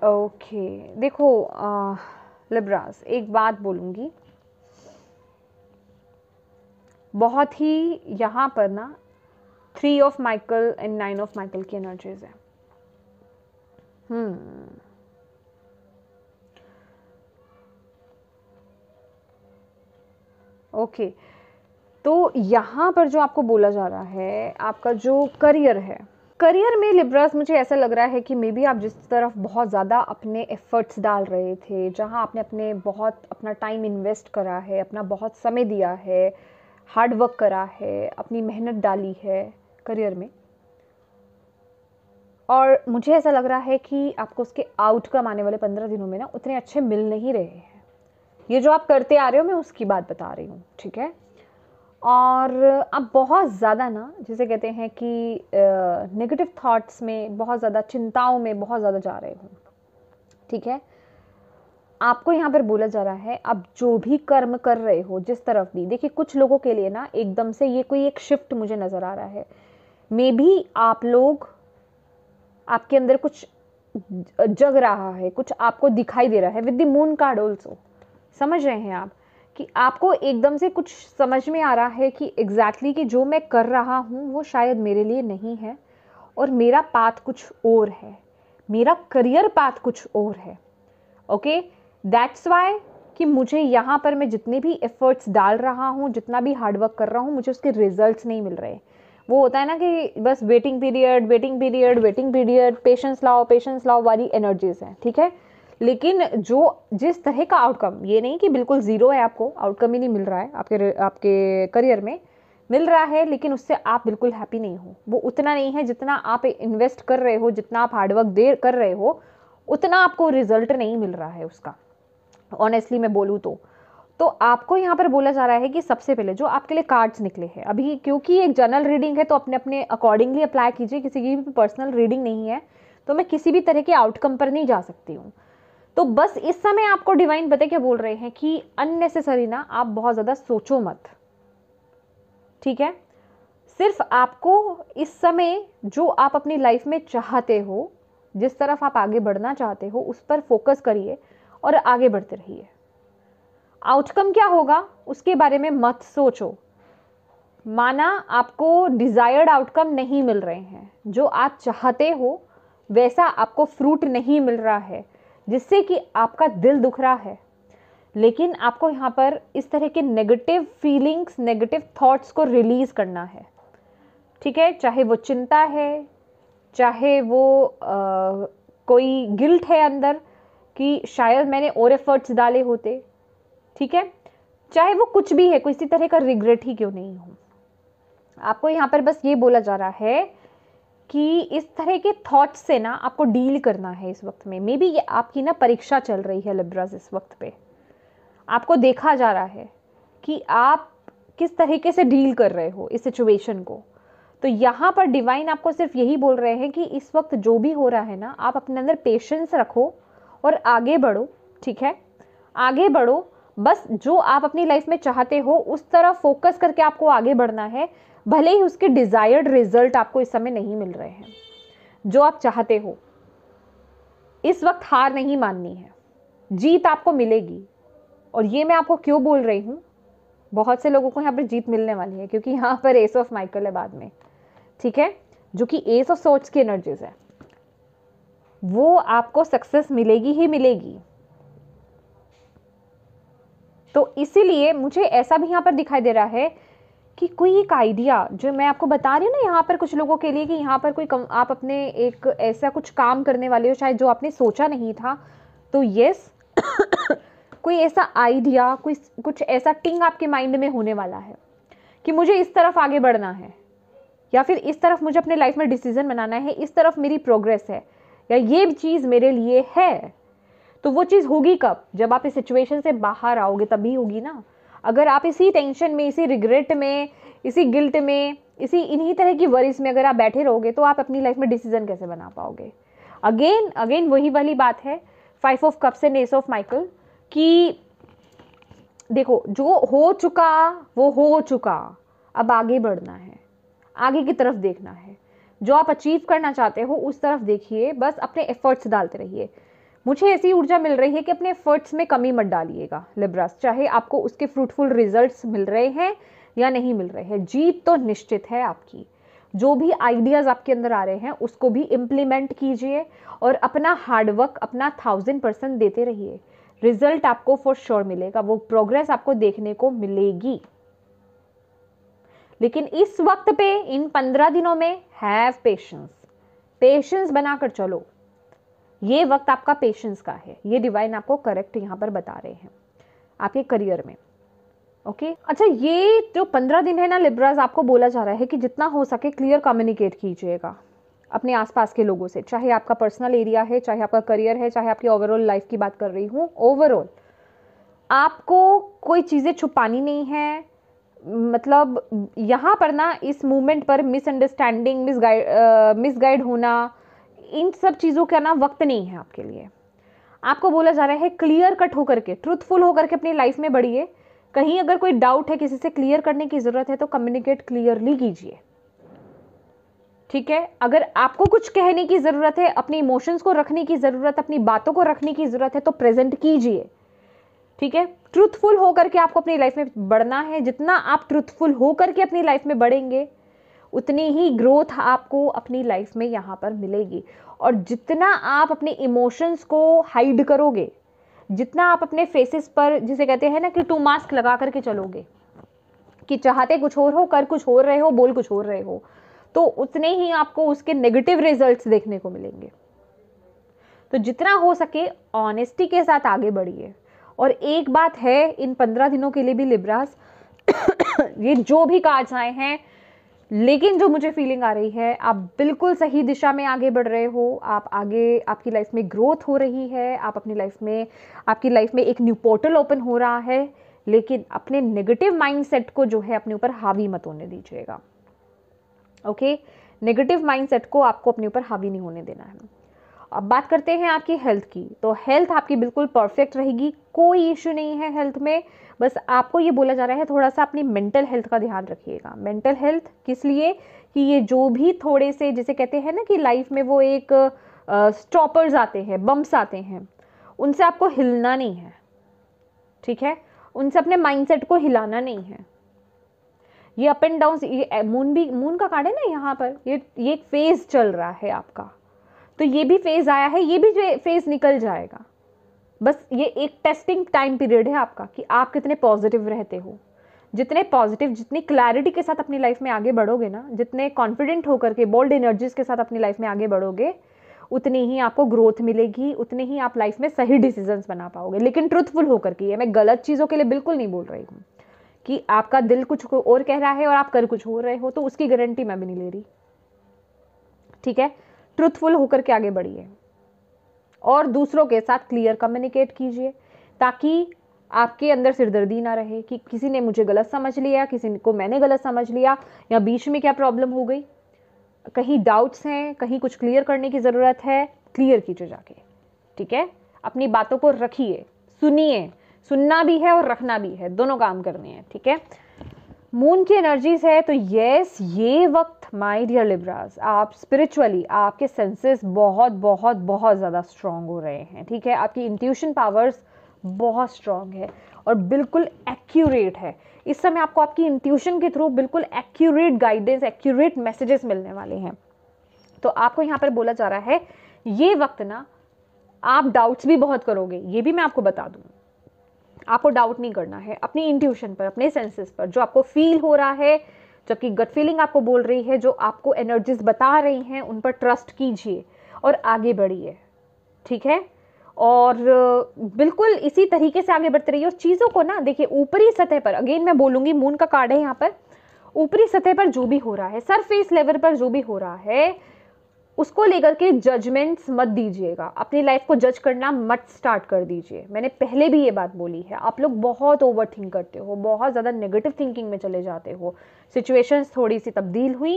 ओके देखो लिब्रास एक बात बोलूँगी बहुत ही यहाँ पर ना three of Michael and nine of Michael की एनर्जीज है Hmm. हम्म। ओके तो यहाँ पर जो आपको बोला जा रहा है आपका जो करियर है करियर में लिब्रास मुझे ऐसा लग रहा है कि मे बी आप जिस तरफ बहुत ज़्यादा अपने एफ़र्ट्स डाल रहे थे जहाँ आपने अपने बहुत अपना टाइम इन्वेस्ट करा है अपना बहुत समय दिया है हार्ड वर्क करा है अपनी मेहनत डाली है करियर में और मुझे ऐसा लग रहा है कि आपको उसके आउटकम आने वाले पंद्रह दिनों में ना उतने अच्छे मिल नहीं रहे हैं ये जो आप करते आ रहे हो मैं उसकी बात बता रही हूँ ठीक है और आप बहुत ज़्यादा ना जिसे कहते हैं कि नेगेटिव थॉट्स में बहुत ज़्यादा चिंताओं में बहुत ज़्यादा जा रहे हो ठीक है आपको यहाँ पर बोला जा रहा है आप जो भी कर्म कर रहे हो जिस तरफ भी देखिए कुछ लोगों के लिए ना एकदम से ये कोई एक शिफ्ट मुझे नज़र आ रहा है मे भी आप लोग आपके अंदर कुछ जग रहा है कुछ आपको दिखाई दे रहा है with the moon card also समझ रहे हैं आप कि आपको एकदम से कुछ समझ में आ रहा है कि एग्जैक्टली exactly कि जो मैं कर रहा हूँ वो शायद मेरे लिए नहीं है और मेरा पाथ कुछ और है मेरा करियर पाथ कुछ और है ओके दैट्स वाई कि मुझे यहाँ पर मैं जितने भी एफर्ट्स डाल रहा हूँ जितना भी हार्डवर्क कर रहा हूँ मुझे उसके रिजल्ट्स नहीं मिल रहे वो होता है ना कि बस waiting period waiting period waiting period patience लाओ पेशेंस लाओ वाली एनर्जीज हैं ठीक है लेकिन जो जिस तरह का आउटकम ये नहीं कि बिल्कुल ज़ीरो है आपको आउटकम ही नहीं मिल रहा है आपके आपके करियर में मिल रहा है लेकिन उससे आप बिल्कुल हैप्पी नहीं हो वो उतना नहीं है जितना आप इन्वेस्ट कर रहे हो जितना आप हार्डवर्क दे कर रहे हो उतना आपको रिजल्ट नहीं मिल रहा है उसका ऑनेस्टली मैं बोलूँ तो तो आपको यहाँ पर बोला जा रहा है कि सबसे पहले जो आपके लिए कार्ड्स निकले हैं अभी क्योंकि एक जनरल रीडिंग है तो अपने अपने अकॉर्डिंगली अप्लाई कीजिए किसी की भी पर्सनल रीडिंग नहीं है तो मैं किसी भी तरह के आउटकम पर नहीं जा सकती हूँ तो बस इस समय आपको डिवाइन बता क्या बोल रहे हैं कि अननेसेसरी ना आप बहुत ज़्यादा सोचो मत ठीक है सिर्फ आपको इस समय जो आप अपनी लाइफ में चाहते हो जिस तरफ आप आगे बढ़ना चाहते हो उस पर फोकस करिए और आगे बढ़ते रहिए आउटकम क्या होगा उसके बारे में मत सोचो माना आपको डिज़ायर्ड आउटकम नहीं मिल रहे हैं जो आप चाहते हो वैसा आपको फ्रूट नहीं मिल रहा है जिससे कि आपका दिल दुख रहा है लेकिन आपको यहाँ पर इस तरह के नेगेटिव फीलिंग्स नेगेटिव थॉट्स को रिलीज़ करना है ठीक है चाहे वो चिंता है चाहे वो आ, कोई गिल्ट है अंदर कि शायद मैंने और एफर्ट्स डाले होते ठीक है चाहे वो कुछ भी है किसी तरह का रिग्रेट ही क्यों नहीं हो आपको यहाँ पर बस ये बोला जा रहा है कि इस तरह के थॉट्स से ना आपको डील करना है इस वक्त में मे बी ये आपकी ना परीक्षा चल रही है लिब्राज इस वक्त पे आपको देखा जा रहा है कि आप किस तरीके से डील कर रहे हो इस सिचुएशन को तो यहाँ पर डिवाइन आपको सिर्फ यही बोल रहे हैं कि इस वक्त जो भी हो रहा है ना आप अपने अंदर पेशेंस रखो और आगे बढ़ो ठीक है आगे बढ़ो बस जो आप अपनी लाइफ में चाहते हो उस तरह फोकस करके आपको आगे बढ़ना है भले ही उसके डिज़ायर्ड रिजल्ट आपको इस समय नहीं मिल रहे हैं जो आप चाहते हो इस वक्त हार नहीं माननी है जीत आपको मिलेगी और ये मैं आपको क्यों बोल रही हूँ बहुत से लोगों को यहाँ पर जीत मिलने वाली है क्योंकि यहाँ पर एस ऑफ माइकल है बाद में ठीक है जो कि एस ऑफ सोच की एनर्जीज है वो आपको सक्सेस मिलेगी ही मिलेगी तो इसीलिए मुझे ऐसा भी यहाँ पर दिखाई दे रहा है कि कोई एक आइडिया जो मैं आपको बता रही हूँ ना यहाँ पर कुछ लोगों के लिए कि यहाँ पर कोई कम, आप अपने एक ऐसा कुछ काम करने वाले हो शायद जो आपने सोचा नहीं था तो यस कोई ऐसा आइडिया कोई कुछ ऐसा टिंग आपके माइंड में होने वाला है कि मुझे इस तरफ आगे बढ़ना है या फिर इस तरफ मुझे अपने लाइफ में डिसीजन बनाना है इस तरफ मेरी प्रोग्रेस है या ये चीज़ मेरे लिए है तो वो चीज़ होगी कब जब आप इस सिचुएशन से बाहर आओगे तभी होगी ना अगर आप इसी टेंशन में इसी रिग्रेट में इसी गिल्ट में इसी इन्हीं तरह की वरीज में अगर आप बैठे रहोगे तो आप अपनी लाइफ में डिसीजन कैसे बना पाओगे अगेन अगेन वही वाली बात है five of cups and ace of Michael कि देखो जो हो चुका वो हो चुका अब आगे बढ़ना है आगे की तरफ देखना है जो आप अचीव करना चाहते हो उस तरफ देखिए बस अपने एफर्ट्स डालते रहिए मुझे ऐसी ऊर्जा मिल रही है कि अपने एफर्ट्स में कमी मत डालिएगा लिब्रास चाहे आपको उसके फ्रूटफुल रिजल्ट्स मिल रहे हैं या नहीं मिल रहे हैं जीत तो निश्चित है आपकी जो भी आइडियाज़ आपके अंदर आ रहे हैं उसको भी इम्प्लीमेंट कीजिए और अपना हार्डवर्क अपना थाउजेंड परसेंट देते रहिए रिजल्ट आपको फॉर श्योर sure मिलेगा वो प्रोग्रेस आपको देखने को मिलेगी लेकिन इस वक्त पे इन पंद्रह दिनों में हैव पेशेंस पेशेंस बनाकर चलो ये वक्त आपका पेशेंस का है ये डिवाइन आपको करेक्ट यहाँ पर बता रहे हैं आपके करियर में ओके okay? अच्छा ये जो पंद्रह दिन है ना लिब्राज आपको बोला जा रहा है कि जितना हो सके क्लियर कम्युनिकेट कीजिएगा अपने आसपास के लोगों से चाहे आपका पर्सनल एरिया है चाहे आपका करियर है चाहे आपकी ओवरऑल लाइफ की बात कर रही हूँ ओवरऑल आपको कोई चीज़ें छुपानी नहीं है मतलब यहाँ पर ना इस मूवमेंट पर मिसअंडरस्टैंडिंग मिस मिसगाइड होना इन सब चीज़ों का ना वक्त नहीं है आपके लिए आपको बोला जा रहा है क्लियर कट होकर के ट्रूथफुल होकर के अपनी लाइफ में बढ़िए कहीं अगर कोई डाउट है किसी से क्लियर करने की ज़रूरत है तो कम्युनिकेट क्लियरली कीजिए ठीक है अगर आपको कुछ कहने की ज़रूरत है अपने इमोशंस को रखने की ज़रूरत अपनी बातों को रखने की ज़रूरत है तो प्रेजेंट कीजिए ठीक है ट्रूथफुल होकर के आपको अपनी लाइफ में बढ़ना है जितना आप ट्रूथफुल होकर के अपनी लाइफ में बढ़ेंगे उतनी ही ग्रोथ आपको अपनी लाइफ में यहाँ पर मिलेगी और जितना आप अपने इमोशंस को हाइड करोगे जितना आप अपने फेसेस पर जिसे कहते हैं ना कि टू मास्क लगा करके चलोगे कि चाहते कुछ और हो कर कुछ हो रहे हो बोल कुछ हो रहे हो तो उतने ही आपको उसके नेगेटिव रिजल्ट्स देखने को मिलेंगे तो जितना हो सके ऑनेस्टी के साथ आगे बढ़िए और एक बात है इन पंद्रह दिनों के लिए भी लिब्रास ये जो भी कार्ड्स आए हैं लेकिन जो मुझे फीलिंग आ रही है आप बिल्कुल सही दिशा में आगे बढ़ रहे हो आप आगे आपकी लाइफ में ग्रोथ हो रही है आप अपनी लाइफ में आपकी लाइफ में एक न्यू पोर्टल ओपन हो रहा है लेकिन अपने नेगेटिव माइंडसेट को जो है अपने ऊपर हावी मत होने दीजिएगा ओके नेगेटिव माइंडसेट को आपको अपने ऊपर हावी नहीं होने देना है अब बात करते हैं आपकी हेल्थ की तो हेल्थ आपकी बिल्कुल परफेक्ट रहेगी कोई इश्यू नहीं है हेल्थ में बस आपको ये बोला जा रहा है थोड़ा सा अपनी मेंटल हेल्थ का ध्यान रखिएगा मेंटल हेल्थ किस लिए कि ये जो भी थोड़े से जिसे कहते हैं ना कि लाइफ में वो एक स्टॉपर्स आते हैं बम्प्स आते हैं उनसे आपको हिलना नहीं है ठीक है उनसे अपने माइंडसेट को हिलाना नहीं है ये अप एंड डाउन ये मून भी मून का कार्ड है ना यहाँ पर ये ये एक फेज़ चल रहा है आपका तो ये भी फेज़ आया है ये भी फेज़ निकल जाएगा बस ये एक टेस्टिंग टाइम पीरियड है आपका कि आप कितने पॉजिटिव रहते हो जितने पॉजिटिव जितनी क्लैरिटी के साथ अपनी लाइफ में आगे बढ़ोगे ना जितने कॉन्फिडेंट होकर के बोल्ड एनर्जीज के साथ अपनी लाइफ में आगे बढ़ोगे उतनी ही आपको ग्रोथ मिलेगी उतने ही आप लाइफ में सही डिसीजंस बना पाओगे लेकिन ट्रूथफुल होकर के ये मैं गलत चीज़ों के लिए बिल्कुल नहीं बोल रही हूँ कि आपका दिल कुछ और कह रहा है और आप कर कुछ हो रहे हो तो उसकी गारंटी मैं भी नहीं ले रही ठीक है ट्रूथफुल होकर के आगे बढ़िए और दूसरों के साथ क्लियर कम्युनिकेट कीजिए ताकि आपके अंदर सिरदर्दी ना रहे कि किसी ने मुझे गलत समझ लिया किसी को मैंने गलत समझ लिया या बीच में क्या प्रॉब्लम हो गई कहीं डाउट्स हैं कहीं कुछ क्लियर करने की ज़रूरत है क्लियर कीजिए जाके ठीक है अपनी बातों को रखिए सुनिए सुनना भी है और रखना भी है दोनों काम करने हैं ठीक है मून की एनर्जीज है तो यस ये वक्त माय डियर लिब्रास आप स्पिरिचुअली आपके सेंसेस बहुत बहुत बहुत ज़्यादा स्ट्रांग हो रहे हैं ठीक है आपकी इंट्यूशन पावर्स बहुत स्ट्रांग है और बिल्कुल एक्यूरेट है इस समय आपको आपकी इंट्यूशन के थ्रू बिल्कुल एक्यूरेट गाइडेंस एक्यूरेट मैसेजेस मिलने वाले हैं तो आपको यहाँ पर बोला जा रहा है ये वक्त ना आप डाउट्स भी बहुत करोगे ये भी मैं आपको बता दूँ आपको डाउट नहीं करना है अपनी इंट्यूशन पर अपने सेंसेस पर जो आपको फील हो रहा है जबकि गट फीलिंग आपको बोल रही है जो आपको एनर्जीज बता रही हैं उन पर ट्रस्ट कीजिए और आगे बढ़िए ठीक है और बिल्कुल इसी तरीके से आगे बढ़ते रहिए और चीज़ों को ना देखिए ऊपरी सतह पर अगेन मैं बोलूँगी मून का कार्ड है यहाँ पर ऊपरी सतह पर जो भी हो रहा है सरफेस लेवल पर जो भी हो रहा है उसको लेकर के जजमेंट्स मत दीजिएगा अपनी लाइफ को जज करना मत स्टार्ट कर दीजिए मैंने पहले भी ये बात बोली है आप लोग बहुत ओवर थिंक करते हो बहुत ज़्यादा नेगेटिव थिंकिंग में चले जाते हो सिचुएशंस थोड़ी सी तब्दील हुई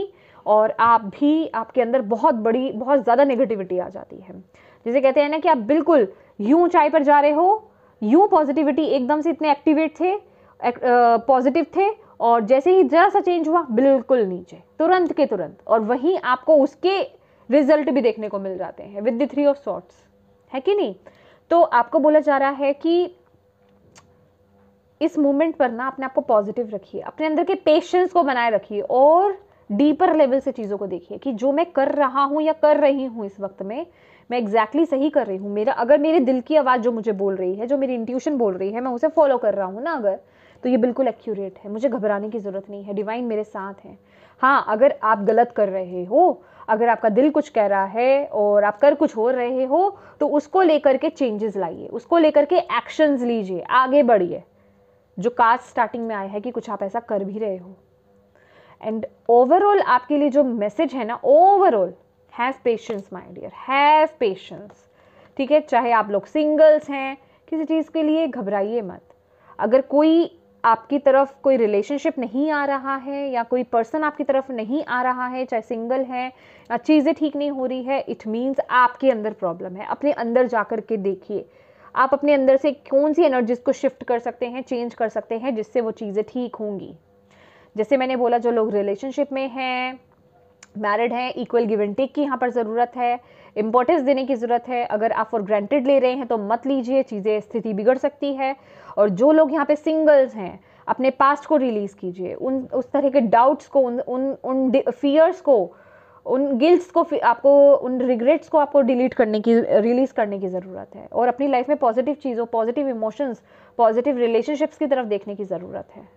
और आप भी आपके अंदर बहुत बड़ी बहुत ज़्यादा नेगेटिविटी आ जाती है जैसे कहते हैं ना कि आप बिल्कुल यूँ ऊँचाई पर जा रहे हो यूँ पॉजिटिविटी एकदम से इतने एक्टिवेट थे पॉजिटिव थे और जैसे ही जरा सा चेंज हुआ बिल्कुल नीचे तुरंत के तुरंत और वहीं आपको उसके रिजल्ट भी देखने को मिल जाते हैं with the three of swords है कि नहीं तो आपको बोला जा रहा है कि इस मोमेंट पर ना अपने आप को पॉजिटिव रखिए अपने अंदर के पेशेंस को बनाए रखिए और डीपर लेवल से चीज़ों को देखिए कि जो मैं कर रहा हूँ या कर रही हूँ इस वक्त में मैं एग्जैक्टली exactly सही कर रही हूँ मेरा अगर मेरे दिल की आवाज़ जो मुझे बोल रही है जो मेरी इंट्यूशन बोल रही है मैं उसे फॉलो कर रहा हूँ ना अगर तो ये बिल्कुल एक्यूरेट है मुझे घबराने की ज़रूरत नहीं है डिवाइन मेरे साथ हैं हाँ अगर आप गलत कर रहे हो अगर आपका दिल कुछ कह रहा है और आप कर कुछ हो रहे हो तो उसको लेकर के चेंजेस लाइए उसको लेकर के एक्शंस लीजिए आगे बढ़िए जो कास्ट स्टार्टिंग में आया है कि कुछ आप ऐसा कर भी रहे हो एंड ओवरऑल आपके लिए जो मैसेज है ना overall have patience my dear have patience ठीक है चाहे आप लोग सिंगल्स हैं किसी चीज़ के लिए घबराइए मत अगर कोई आपकी तरफ कोई रिलेशनशिप नहीं आ रहा है या कोई पर्सन आपकी तरफ नहीं आ रहा है चाहे सिंगल है या चीज़ें ठीक नहीं हो रही है इट मीन्स आपके अंदर प्रॉब्लम है अपने अंदर जा कर के देखिए आप अपने अंदर से कौन सी एनर्जीज को शिफ्ट कर सकते हैं चेंज कर सकते हैं जिससे वो चीज़ें ठीक होंगी जैसे मैंने बोला जो लोग रिलेशनशिप में हैं मैरिड हैं इक्वल गिव एंड टेक की यहाँ पर ज़रूरत है इंपॉर्टेंस देने की ज़रूरत है अगर आप फॉर ग्रांटेड ले रहे हैं तो मत लीजिए चीज़ें स्थिति बिगड़ सकती है और जो लोग यहाँ पे सिंगल्स हैं अपने पास्ट को रिलीज़ कीजिए उन उस तरह के डाउट्स को उन उन उन फियर्स को उन गिल्ट्स को आपको उन रिग्रेट्स को आपको डिलीट करने की रिलीज़ करने की ज़रूरत है और अपनी लाइफ में पॉजिटिव चीज़ों पॉजिटिव इमोशंस पॉजिटिव रिलेशनशिप्स की तरफ देखने की ज़रूरत है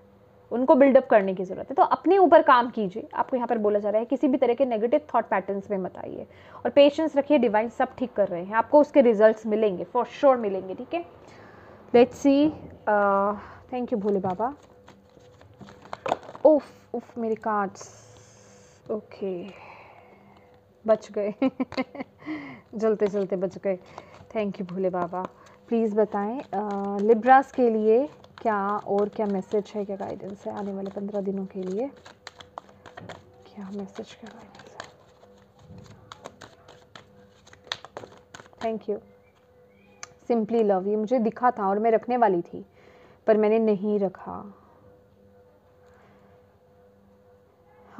उनको बिल्डअप करने की ज़रूरत है तो अपने ऊपर काम कीजिए आपको यहाँ पर बोला जा रहा है किसी भी तरह के नेगेटिव थॉट पैटर्न्स में मत आइए और पेशेंस रखिए डिवाइन सब ठीक कर रहे हैं आपको उसके रिजल्ट मिलेंगे फॉर श्योर मिलेंगे ठीक है let's see thank you Bhole Baba उफ उफ मेरे कार्ड्स ओके बच गए जलते जलते बच गए thank you Bhole Baba please बताएं लिब्रास uh, के लिए क्या और क्या मैसेज है क्या गाइडेंस है आने वाले पंद्रह दिनों के लिए क्या मैसेज क्या गाइडेंस है थैंक यू सिंपली लव ये मुझे दिखा था और मैं रखने वाली थी पर मैंने नहीं रखा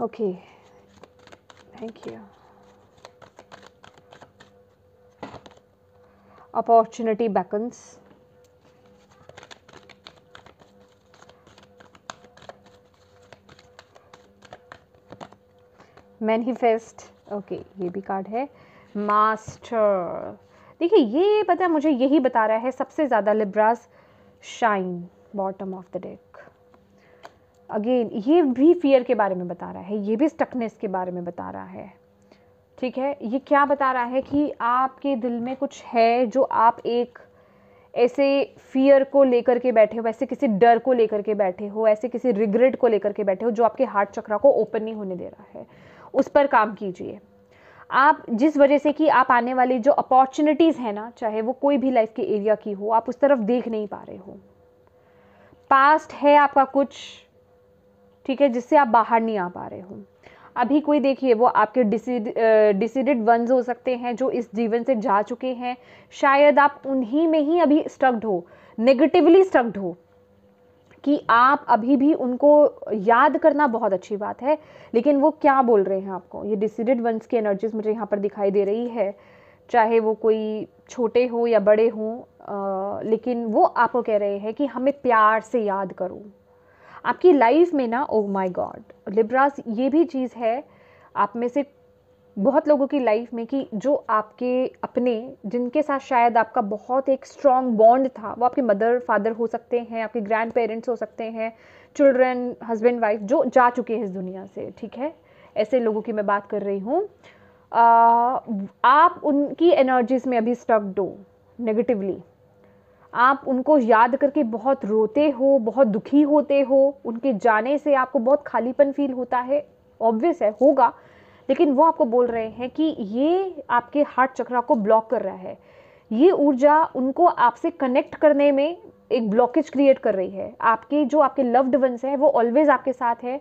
okay thank you opportunity beckons manifest okay ये भी कार्ड है मास्टर देखिए ये पता मुझे यही बता रहा है सबसे ज़्यादा libras shine bottom of the deck again ये भी फियर के बारे में बता रहा है ये भी स्टकनेस के बारे में बता रहा है ठीक है ये क्या बता रहा है कि आपके दिल में कुछ है जो आप एक ऐसे फियर को लेकर के बैठे हो ऐसे किसी डर को लेकर के बैठे हो ऐसे किसी रिग्रेट को लेकर के बैठे हो जो आपके हार्ट चक्रा को ओपन नहीं होने दे रहा है उस पर काम कीजिए आप जिस वजह से कि आप आने वाली जो अपॉर्चुनिटीज़ हैं ना चाहे वो कोई भी लाइफ के एरिया की हो आप उस तरफ देख नहीं पा रहे हो पास्ट है आपका कुछ ठीक है जिससे आप बाहर नहीं आ पा रहे हो अभी कोई देखिए वो आपके डिसीडेड वंस हो सकते हैं जो इस जीवन से जा चुके हैं शायद आप उन्हीं में ही अभी स्टक्ड हो नेगेटिवली स्टक्ड हो कि आप अभी भी उनको याद करना बहुत अच्छी बात है लेकिन वो क्या बोल रहे हैं आपको ये डिसीडेड वंस की एनर्जीज मुझे यहाँ पर दिखाई दे रही है चाहे वो कोई छोटे हो या बड़े हों लेकिन वो आपको कह रहे हैं कि हमें प्यार से याद करो आपकी लाइफ में ना ओ माई गॉड लिब्रास ये भी चीज़ है आप में से बहुत लोगों की लाइफ में कि जो आपके अपने जिनके साथ शायद आपका बहुत एक स्ट्रॉन्ग बॉन्ड था वो आपके मदर फादर हो सकते हैं आपके ग्रैंड पेरेंट्स हो सकते हैं चिल्ड्रन हस्बैंड वाइफ जो जा चुके हैं इस दुनिया से ठीक है ऐसे लोगों की मैं बात कर रही हूँ आप उनकी एनर्जीज़ में अभी स्टक्ड हो नेगेटिवली आप उनको याद करके बहुत रोते हो बहुत दुखी होते हो उनके जाने से आपको बहुत खालीपन फील होता है ऑब्वियस है होगा लेकिन वो आपको बोल रहे हैं कि ये आपके हार्ट चक्रा को ब्लॉक कर रहा है ये ऊर्जा उनको आपसे कनेक्ट करने में एक ब्लॉकेज क्रिएट कर रही है आपके जो आपके लव्ड वंस हैं वो ऑलवेज आपके साथ है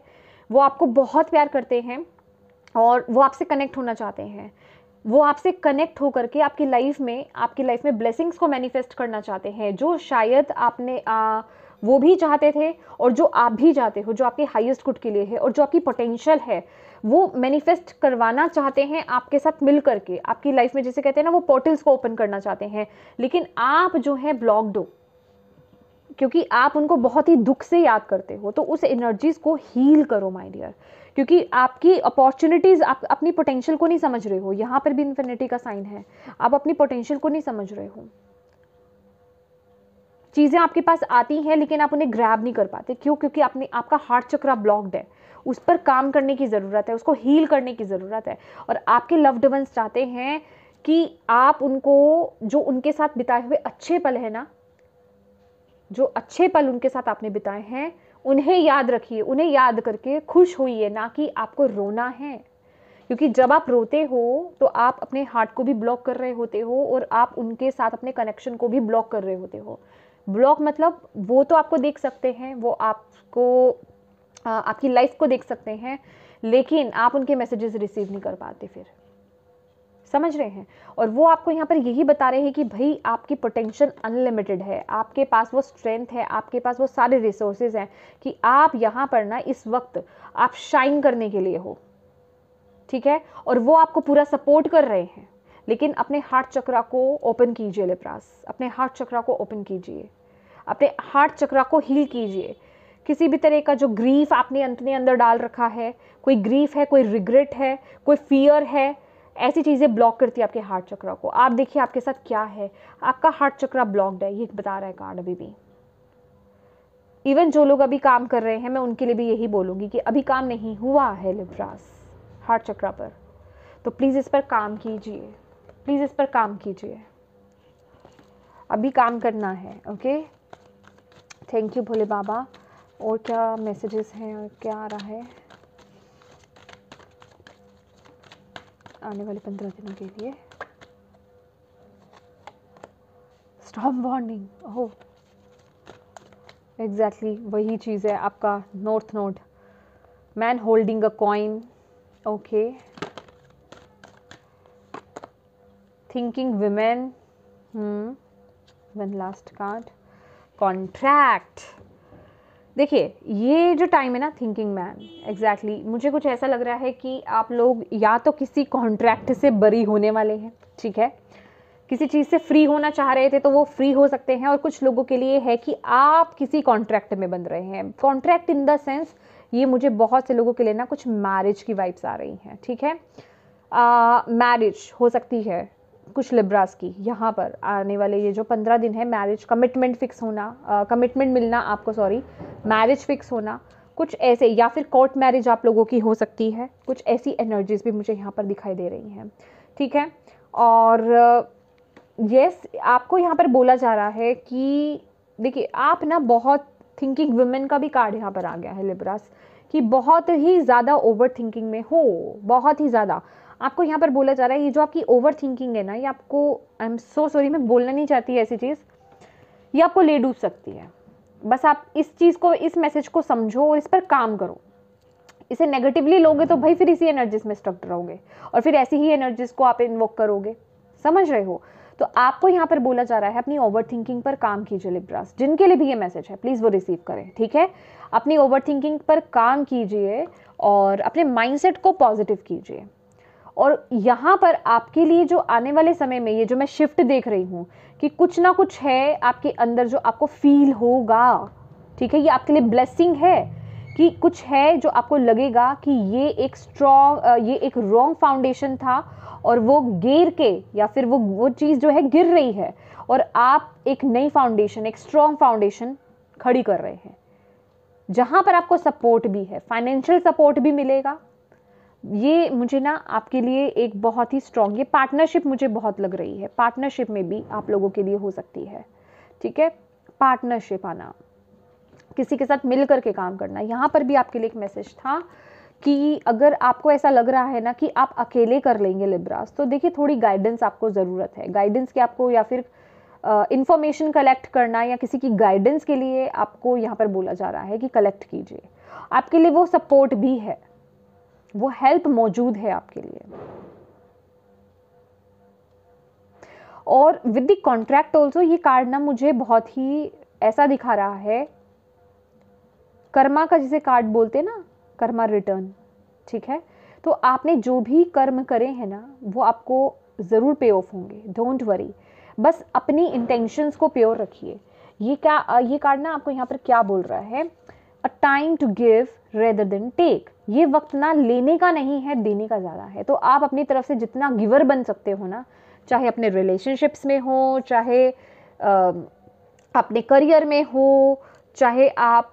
वो आपको बहुत प्यार करते हैं और वो आपसे कनेक्ट होना चाहते हैं वो आपसे कनेक्ट होकर के आपकी लाइफ में आपकी लाइफ में ब्लेसिंग्स को मैनिफेस्ट करना चाहते हैं जो शायद आपने आ, वो भी चाहते थे और जो आप भी चाहते हो जो आपके हाईएस्ट गुड के लिए है और जो आपकी पोटेंशियल है वो मैनिफेस्ट करवाना चाहते हैं आपके साथ मिल करके आपकी लाइफ में जैसे कहते हैं ना वो पोर्टल्स को ओपन करना चाहते हैं लेकिन आप जो है ब्लॉक्ड हो क्योंकि आप उनको बहुत ही दुख से याद करते हो तो उस एनर्जीज को हील करो माय डियर क्योंकि आपकी अपॉर्चुनिटीज़ आप अपनी पोटेंशियल को नहीं समझ रहे हो यहाँ पर भी इन्फिनिटी का साइन है आप अपनी पोटेंशियल को नहीं समझ रहे हो चीज़ें आपके पास आती हैं लेकिन आप उन्हें ग्रैब नहीं कर पाते क्यों क्योंकि आपने आपका हार्ट चक्रा ब्लॉक्ड है उस पर काम करने की ज़रूरत है उसको हील करने की ज़रूरत है और आपके लव्ड वंस चाहते हैं कि आप उनको जो उनके साथ बिताए हुए अच्छे पल है ना जो अच्छे पल उनके साथ आपने बिताए हैं उन्हें याद रखिए उन्हें याद करके खुश होइए ना कि आपको रोना है क्योंकि जब आप रोते हो तो आप अपने हार्ट को भी ब्लॉक कर रहे होते हो और आप उनके साथ अपने कनेक्शन को भी ब्लॉक कर रहे होते हो ब्लॉग मतलब वो तो आपको देख सकते हैं वो आपको आपकी लाइफ को देख सकते हैं लेकिन आप उनके मैसेजेस रिसीव नहीं कर पाते फिर समझ रहे हैं और वो आपको यहाँ पर यही बता रहे हैं कि भाई आपकी पोटेंशियल अनलिमिटेड है आपके पास वो स्ट्रेंथ है आपके पास वो सारे रिसोर्सेज हैं कि आप यहाँ पर ना इस वक्त आप शाइन करने के लिए हो ठीक है और वो आपको पूरा सपोर्ट कर रहे हैं लेकिन अपने हार्ट चक्रा को ओपन कीजिए लिप्रास अपने हार्ट चक्रा को ओपन कीजिए अपने हार्ट चक्रा को हील कीजिए किसी भी तरह का जो ग्रीफ आपने अपने अंदर डाल रखा है कोई ग्रीफ है कोई रिग्रेट है कोई फियर है ऐसी चीज़ें ब्लॉक करती है आपके हार्ट चक्रा को आप देखिए आपके साथ क्या है आपका हार्ट चक्रा ब्लॉक्ड है ये बता रहा है कार्ड अभी भी इवन जो लोग अभी काम कर रहे हैं मैं उनके लिए भी यही बोलूँगी कि अभी काम नहीं हुआ है लिब्रास हार्ट चक्रा पर तो प्लीज़ इस पर काम कीजिए प्लीज़ इस पर काम कीजिए अभी काम करना है okay thank you Bhole Baba और क्या मैसेजेस हैं और क्या आ रहा है आने वाले पंद्रह दिनों के लिए स्टॉम वार्निंग हो एग्जैक्टली वही चीज़ है आपका north node man holding a coin okay thinking women one last card contract देखिए ये जो टाइम है ना थिंकिंग मैन एग्जैक्टली मुझे कुछ ऐसा लग रहा है कि आप लोग या तो किसी कॉन्ट्रैक्ट से बरी होने वाले हैं ठीक है किसी चीज़ से फ्री होना चाह रहे थे तो वो फ्री हो सकते हैं और कुछ लोगों के लिए है कि आप किसी कॉन्ट्रैक्ट में बन रहे हैं कॉन्ट्रैक्ट इन द सेंस ये मुझे बहुत से लोगों के लिए ना कुछ मैरिज की वाइब्स आ रही हैं ठीक है मैरिज uh, हो सकती है कुछ लिब्रास की यहाँ पर आने वाले ये जो पंद्रह दिन है मैरिज कमिटमेंट फिक्स होना कमिटमेंट मिलना आपको सॉरी मैरिज फिक्स होना कुछ ऐसे या फिर कोर्ट मैरिज आप लोगों की हो सकती है कुछ ऐसी एनर्जीज भी मुझे यहाँ पर दिखाई दे रही हैं ठीक है और यस yes, आपको यहाँ पर बोला जा रहा है कि देखिए आप ना बहुत थिंकिंग वुमेन का भी कार्ड यहाँ पर आ गया है लिब्रास कि बहुत ही ज़्यादा ओवर थिंकिंग में हो बहुत ही ज़्यादा आपको यहाँ पर बोला जा रहा है ये जो आपकी ओवर थिंकिंग है ना ये आपको आई एम सो सॉरी मैं बोलना नहीं चाहती ऐसी चीज़ ये आपको ले डूब सकती है बस आप इस चीज़ को इस मैसेज को समझो और इस पर काम करो इसे नेगेटिवली लोगे तो भाई फिर इसी एनर्जीज में स्ट्रक्ट रहोगे और फिर ऐसी ही एनर्जीज को आप इन्वोक करोगे समझ रहे हो तो आपको यहाँ पर बोला जा रहा है अपनी ओवर थिंकिंग पर काम कीजिए लिब्रास जिनके लिए भी ये मैसेज है प्लीज़ वो रिसीव करें ठीक है अपनी ओवर थिंकिंग पर काम कीजिए और अपने माइंडसेट को पॉजिटिव कीजिए और यहाँ पर आपके लिए जो आने वाले समय में ये जो मैं शिफ्ट देख रही हूँ कि कुछ ना कुछ है आपके अंदर जो आपको फील होगा ठीक है ये आपके लिए ब्लेसिंग है कि कुछ है जो आपको लगेगा कि ये एक स्ट्रॉन्ग ये एक रॉन्ग फाउंडेशन था और वो गिर के या फिर वो वो चीज़ जो है गिर रही है और आप एक नई फाउंडेशन एक स्ट्रॉन्ग फाउंडेशन खड़ी कर रहे हैं जहाँ पर आपको सपोर्ट भी है फाइनेंशियल सपोर्ट भी मिलेगा ये मुझे ना आपके लिए एक बहुत ही स्ट्रॉन्ग ये पार्टनरशिप मुझे बहुत लग रही है पार्टनरशिप में भी आप लोगों के लिए हो सकती है ठीक है पार्टनरशिप आना किसी के साथ मिल करके काम करना यहाँ पर भी आपके लिए एक मैसेज था कि अगर आपको ऐसा लग रहा है ना कि आप अकेले कर लेंगे लिब्रास तो देखिए थोड़ी गाइडेंस आपको ज़रूरत है गाइडेंस की आपको या फिर इंफॉर्मेशन uh, कलेक्ट करना या किसी की गाइडेंस के लिए आपको यहाँ पर बोला जा रहा है कि कलेक्ट कीजिए आपके लिए वो सपोर्ट भी है वो हेल्प मौजूद है आपके लिए और विद द कॉन्ट्रैक्ट ऑल्सो ये कार्ड ना मुझे बहुत ही ऐसा दिखा रहा है कर्मा का जिसे कार्ड बोलते हैं ना कर्मा रिटर्न ठीक है तो आपने जो भी कर्म करे हैं ना वो आपको ज़रूर पे ऑफ होंगे डोंट वरी बस अपनी इंटेंशंस को प्योर रखिए ये क्या ये कार्ड ना आपको यहाँ पर क्या बोल रहा है a time to give rather than take ये वक्त ना लेने का नहीं है देने का ज़्यादा है तो आप अपनी तरफ से जितना गिवर बन सकते हो ना चाहे अपने रिलेशनशिप्स में हो चाहे अपने करियर में हो चाहे आप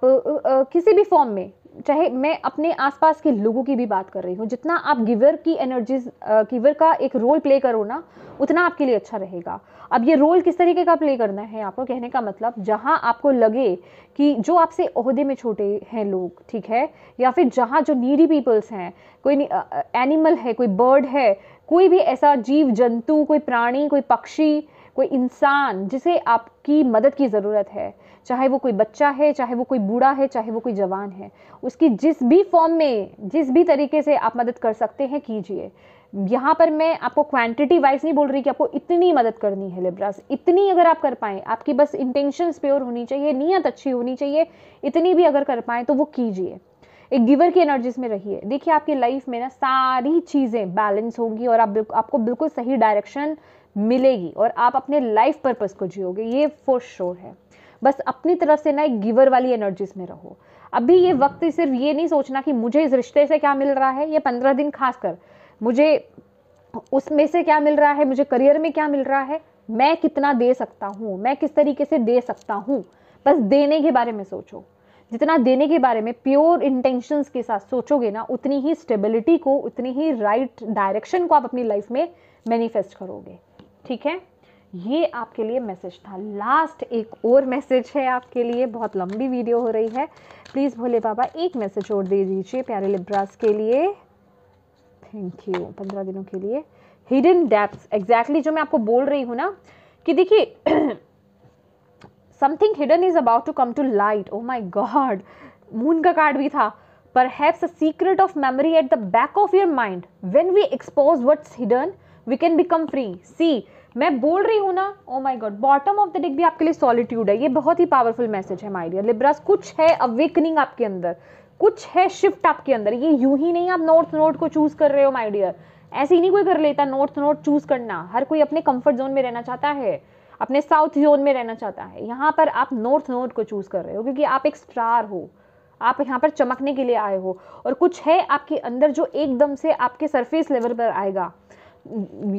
किसी भी फॉर्म में चाहे मैं अपने आसपास के लोगों की भी बात कर रही हूँ जितना आप गिवर की एनर्जीज गिवर का एक रोल प्ले करो ना उतना आपके लिए अच्छा रहेगा अब ये रोल किस तरीके का प्ले करना है आपको कहने का मतलब जहाँ आपको लगे कि जो आपसे अहदे में छोटे हैं लोग ठीक है या फिर जहाँ जो नीडी पीपल्स हैं कोई एनिमल है कोई बर्ड है कोई भी ऐसा जीव जंतु कोई प्राणी कोई पक्षी कोई इंसान जिसे आपकी मदद की ज़रूरत है चाहे वो कोई बच्चा है चाहे वो कोई बूढ़ा है चाहे वो कोई जवान है उसकी जिस भी फॉर्म में जिस भी तरीके से आप मदद कर सकते हैं कीजिए यहाँ पर मैं आपको क्वांटिटी वाइज नहीं बोल रही कि आपको इतनी मदद करनी है लिब्रास इतनी अगर आप कर पाएँ आपकी बस इंटेंशंस प्योर होनी चाहिए नीयत अच्छी होनी चाहिए इतनी भी अगर कर पाएँ तो वो कीजिए एक गिवर की एनर्जीज में रहिए देखिए आपकी लाइफ में ना सारी चीज़ें बैलेंस होंगी और आप बिल्कु, आपको बिल्कुल सही डायरेक्शन मिलेगी और आप अपने लाइफ पर्पज़ को जियोगे ये फॉर श्योर है बस अपनी तरफ से ना एक गिवर वाली एनर्जीज में रहो अभी ये हम्म। वक्त सिर्फ ये नहीं सोचना कि मुझे इस रिश्ते से क्या मिल रहा है ये पंद्रह दिन खासकर मुझे उसमें से क्या मिल रहा है मुझे करियर में क्या मिल रहा है मैं कितना दे सकता हूँ मैं किस तरीके से दे सकता हूँ बस देने के बारे में सोचो जितना देने के बारे में प्योर इंटेंशंस के साथ सोचोगे ना उतनी ही स्टेबिलिटी को उतनी ही राइट right डायरेक्शन को आप अपनी लाइफ में मैनिफेस्ट करोगे ठीक है ये आपके लिए मैसेज था लास्ट एक और मैसेज है आपके लिए बहुत लंबी वीडियो हो रही है प्लीज़ भोले बाबा एक मैसेज और दे दीजिए प्यारे लिब्रास के लिए थैंक यू पंद्रह दिनों के लिए हिडन डेप्स एग्जैक्टली जो मैं आपको बोल रही हूँ ना कि देखिए something hidden is about to come to light oh my God moon का कार्ड भी था पर haves a secret of memory at the back of your mind when we expose what's hidden we can become free see मैं बोल रही हूँ ना oh my God bottom of the deck भी आपके लिए सॉलिट्यूड है ये बहुत ही पावरफुल मैसेज है माई डियर लिब्रास कुछ है अवेकनिंग आपके अंदर कुछ है शिफ्ट आपके अंदर ये यूं ही नहीं आप नॉर्थ नोड को चूज़ कर रहे हो माय डियर ऐसे ही नहीं कोई कर लेता नॉर्थ नोट चूज़ करना हर कोई अपने कंफर्ट जोन में रहना चाहता है अपने साउथ जोन में रहना चाहता है यहाँ पर आप नॉर्थ नोड को चूज़ कर रहे हो क्योंकि आप एक स्टार हो आप यहाँ पर चमकने के लिए आए हो और कुछ है आपके अंदर जो एकदम से आपके सरफेस लेवल पर आएगा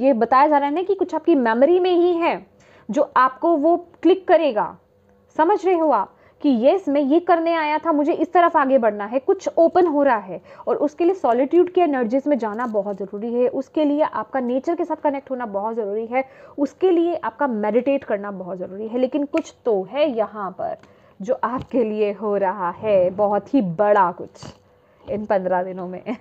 ये बताया जा रहा है ना कि कुछ आपकी मेमोरी में ही है जो आपको वो क्लिक करेगा समझ रहे हो आप कि येस मैं ये करने आया था मुझे इस तरफ आगे बढ़ना है कुछ ओपन हो रहा है और उसके लिए सॉलिट्यूड की एनर्जीज में जाना बहुत ज़रूरी है उसके लिए आपका नेचर के साथ कनेक्ट होना बहुत ज़रूरी है उसके लिए आपका मेडिटेट करना बहुत ज़रूरी है लेकिन कुछ तो है यहाँ पर जो आपके लिए हो रहा है बहुत ही बड़ा कुछ इन पंद्रह दिनों में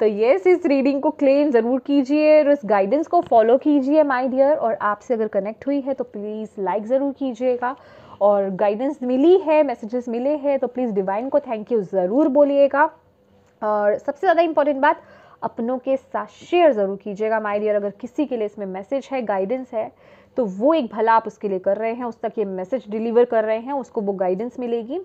तो यस इस रीडिंग को क्लेम ज़रूर कीजिए और इस गाइडेंस को फॉलो कीजिए माय डियर और आपसे अगर कनेक्ट हुई है तो प्लीज़ लाइक ज़रूर कीजिएगा और गाइडेंस मिली है मैसेजेस मिले हैं तो प्लीज़ डिवाइन को थैंक यू ज़रूर बोलिएगा और सबसे ज़्यादा इम्पॉर्टेंट बात अपनों के साथ शेयर ज़रूर कीजिएगा माई डियर अगर किसी के लिए इसमें मैसेज है गाइडेंस है तो वो एक भला आप उसके लिए कर रहे हैं उस तक ये मैसेज डिलीवर कर रहे हैं उसको वो गाइडेंस मिलेगी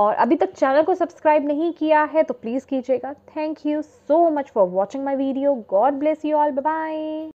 और अभी तक चैनल को सब्सक्राइब नहीं किया है तो प्लीज़ कीजिएगा thank you so much for watching my video God bless you all bye